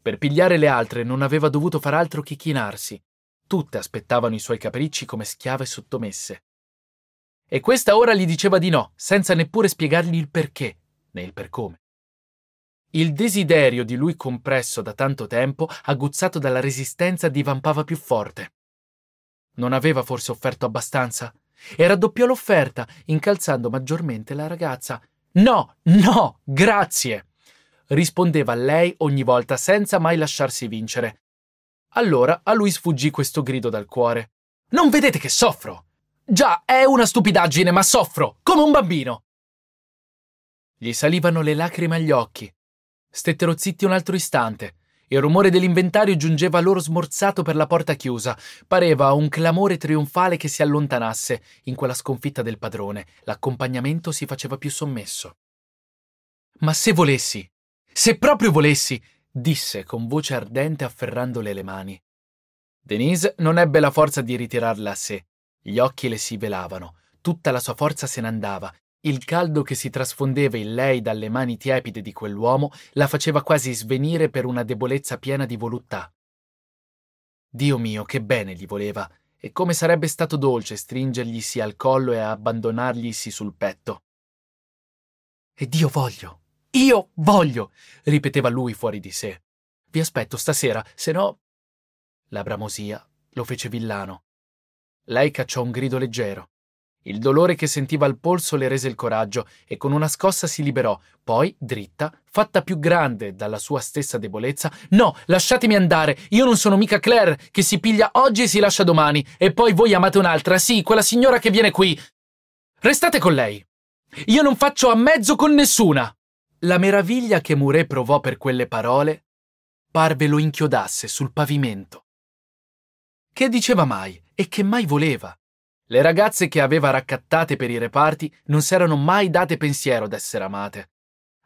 Per pigliare le altre non aveva dovuto far altro che chinarsi. Tutte aspettavano i suoi capricci come schiave sottomesse. E questa ora gli diceva di no, senza neppure spiegargli il perché, né il per come. Il desiderio di lui compresso da tanto tempo, aguzzato dalla resistenza, divampava più forte. Non aveva forse offerto abbastanza? E raddoppiò l'offerta, incalzando maggiormente la ragazza. No, no, grazie! rispondeva a lei ogni volta senza mai lasciarsi vincere. Allora a lui sfuggì questo grido dal cuore. Non vedete che soffro? Già, è una stupidaggine, ma soffro, come un bambino. Gli salivano le lacrime agli occhi. Stettero zitti un altro istante. Il rumore dell'inventario giungeva loro smorzato per la porta chiusa. Pareva un clamore trionfale che si allontanasse. In quella sconfitta del padrone, l'accompagnamento si faceva più sommesso. Ma se volessi, se proprio volessi, disse con voce ardente afferrandole le mani. Denise non ebbe la forza di ritirarla a sé. Gli occhi le si velavano, tutta la sua forza se n'andava, il caldo che si trasfondeva in lei dalle mani tiepide di quell'uomo la faceva quasi svenire per una debolezza piena di voluttà. Dio mio, che bene gli voleva, e come sarebbe stato dolce stringerglisi al collo e abbandonarglisi sul petto. Ed io voglio, io voglio, ripeteva lui fuori di sé. Vi aspetto stasera, se no... La bramosia lo fece villano lei cacciò un grido leggero. Il dolore che sentiva al polso le rese il coraggio e con una scossa si liberò, poi, dritta, fatta più grande dalla sua stessa debolezza, No, lasciatemi andare, io non sono mica Claire, che si piglia oggi e si lascia domani, e poi voi amate un'altra, sì, quella signora che viene qui. Restate con lei. Io non faccio a mezzo con nessuna. La meraviglia che Muré provò per quelle parole parve lo inchiodasse sul pavimento. Che diceva mai? e che mai voleva. Le ragazze che aveva raccattate per i reparti non si erano mai date pensiero d'essere amate.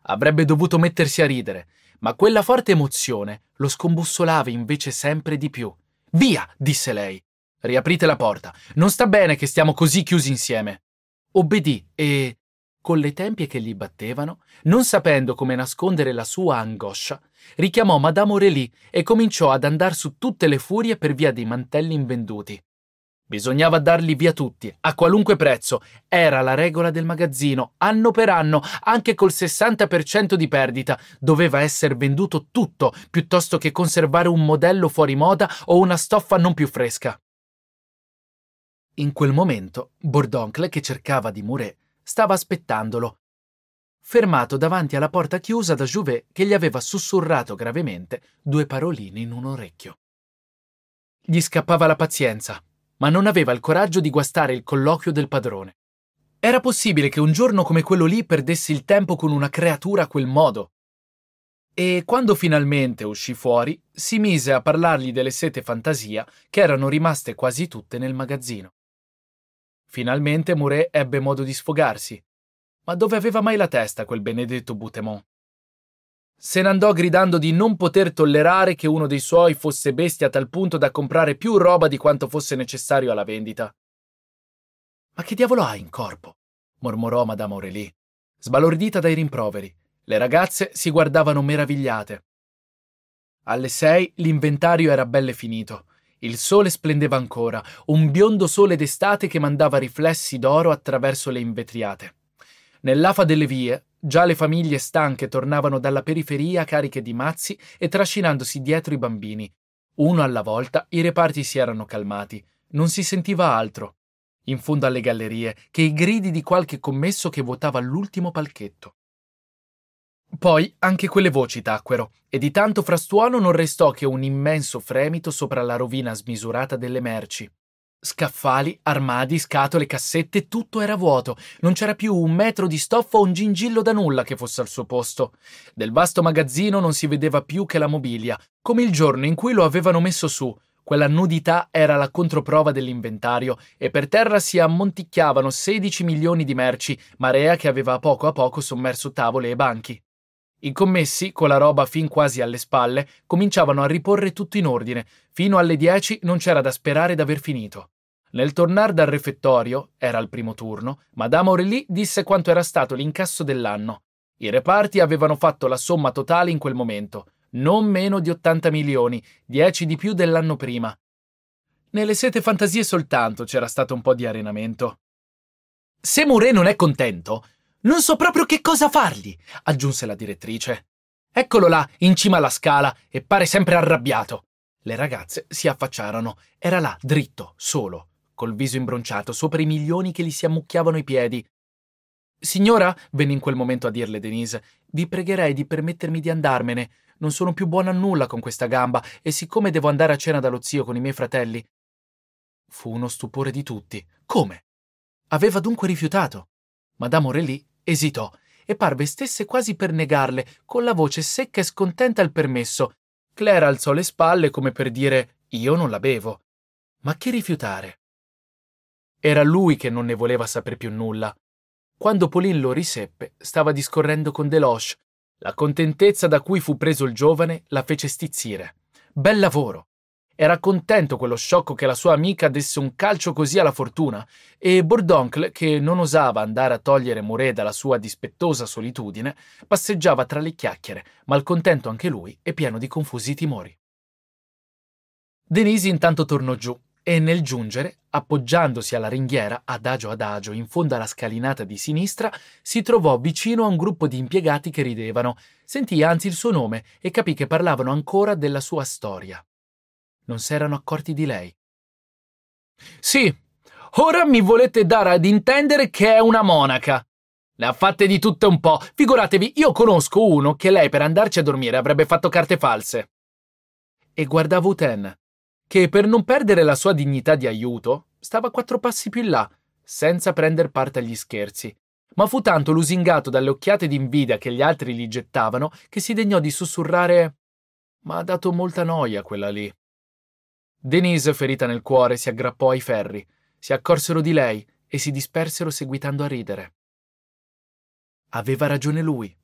Avrebbe dovuto mettersi a ridere, ma quella forte emozione lo scombussolava invece sempre di più. Via, disse lei. Riaprite la porta. Non sta bene che stiamo così chiusi insieme. Obbedì e, con le tempie che gli battevano, non sapendo come nascondere la sua angoscia, richiamò Madame Aurélie e cominciò ad andare su tutte le furie per via dei mantelli invenduti. Bisognava darli via tutti, a qualunque prezzo. Era la regola del magazzino, anno per anno, anche col 60% di perdita. Doveva essere venduto tutto, piuttosto che conservare un modello fuori moda o una stoffa non più fresca. In quel momento, Bordoncle, che cercava di Mouret, stava aspettandolo, fermato davanti alla porta chiusa da Jouvet che gli aveva sussurrato gravemente due paroline in un orecchio. Gli scappava la pazienza ma non aveva il coraggio di guastare il colloquio del padrone. Era possibile che un giorno come quello lì perdessi il tempo con una creatura a quel modo. E quando finalmente uscì fuori, si mise a parlargli delle sete fantasia che erano rimaste quasi tutte nel magazzino. Finalmente Mouret ebbe modo di sfogarsi. Ma dove aveva mai la testa quel benedetto Boutemont? Se ne andò gridando di non poter tollerare che uno dei suoi fosse bestia a tal punto da comprare più roba di quanto fosse necessario alla vendita. Ma che diavolo hai in corpo? mormorò Madame Aurélie, sbalordita dai rimproveri. Le ragazze si guardavano meravigliate. Alle sei l'inventario era belle finito. Il sole splendeva ancora, un biondo sole d'estate che mandava riflessi d'oro attraverso le invetriate. Nell'afa delle vie Già le famiglie stanche tornavano dalla periferia cariche di mazzi e trascinandosi dietro i bambini. Uno alla volta i reparti si erano calmati, non si sentiva altro, in fondo alle gallerie, che i gridi di qualche commesso che vuotava l'ultimo palchetto. Poi anche quelle voci tacquero, e di tanto frastuono non restò che un immenso fremito sopra la rovina smisurata delle merci. Scaffali, armadi, scatole, cassette, tutto era vuoto. Non c'era più un metro di stoffa o un gingillo da nulla che fosse al suo posto. Del vasto magazzino non si vedeva più che la mobilia, come il giorno in cui lo avevano messo su. Quella nudità era la controprova dell'inventario e per terra si ammonticchiavano 16 milioni di merci, marea che aveva a poco a poco sommerso tavole e banchi. I commessi, con la roba fin quasi alle spalle, cominciavano a riporre tutto in ordine. Fino alle 10 non c'era da sperare d'aver finito. Nel tornare dal refettorio, era il primo turno, Madame Aurélie disse quanto era stato l'incasso dell'anno. I reparti avevano fatto la somma totale in quel momento, non meno di 80 milioni, 10 di più dell'anno prima. Nelle sete fantasie soltanto c'era stato un po' di arenamento. Se Mouret non è contento, non so proprio che cosa fargli, aggiunse la direttrice. Eccolo là, in cima alla scala, e pare sempre arrabbiato. Le ragazze si affacciarono. Era là, dritto, solo, col viso imbronciato sopra i milioni che gli si ammucchiavano ai piedi. Signora, venne in quel momento a dirle Denise, vi pregherei di permettermi di andarmene. Non sono più buona a nulla con questa gamba, e siccome devo andare a cena dallo zio con i miei fratelli. Fu uno stupore di tutti. Come? Aveva dunque rifiutato. Madame Aurélie esitò e parve stesse quasi per negarle con la voce secca e scontenta il permesso. Claire alzò le spalle come per dire io non la bevo. Ma che rifiutare? Era lui che non ne voleva sapere più nulla. Quando Pauline lo riseppe, stava discorrendo con Deloche. La contentezza da cui fu preso il giovane la fece stizzire. Bel lavoro! Era contento quello sciocco che la sua amica desse un calcio così alla fortuna, e Bourdoncle, che non osava andare a togliere Muré dalla sua dispettosa solitudine, passeggiava tra le chiacchiere, malcontento anche lui e pieno di confusi timori. Denise intanto tornò giù e nel giungere, appoggiandosi alla ringhiera adagio adagio in fondo alla scalinata di sinistra, si trovò vicino a un gruppo di impiegati che ridevano, sentì anzi il suo nome e capì che parlavano ancora della sua storia. Non s'erano accorti di lei. Sì, ora mi volete dare ad intendere che è una monaca. Le ha fatte di tutte un po'. Figuratevi, io conosco uno che lei per andarci a dormire avrebbe fatto carte false. E guardava Uten, che per non perdere la sua dignità di aiuto, stava quattro passi più in là, senza prender parte agli scherzi, ma fu tanto lusingato dalle occhiate d'invidia che gli altri gli gettavano che si degnò di sussurrare Ma ha dato molta noia quella lì. Denise, ferita nel cuore, si aggrappò ai ferri, si accorsero di lei e si dispersero seguitando a ridere. Aveva ragione lui.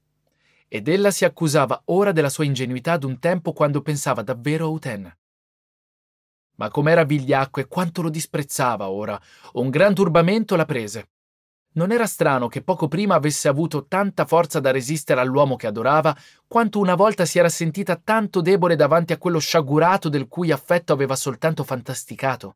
Ed ella si accusava ora della sua ingenuità d'un tempo quando pensava davvero a Uten. Ma com'era vigliacco e quanto lo disprezzava ora, un gran turbamento la prese. Non era strano che poco prima avesse avuto tanta forza da resistere all'uomo che adorava, quanto una volta si era sentita tanto debole davanti a quello sciagurato del cui affetto aveva soltanto fantasticato.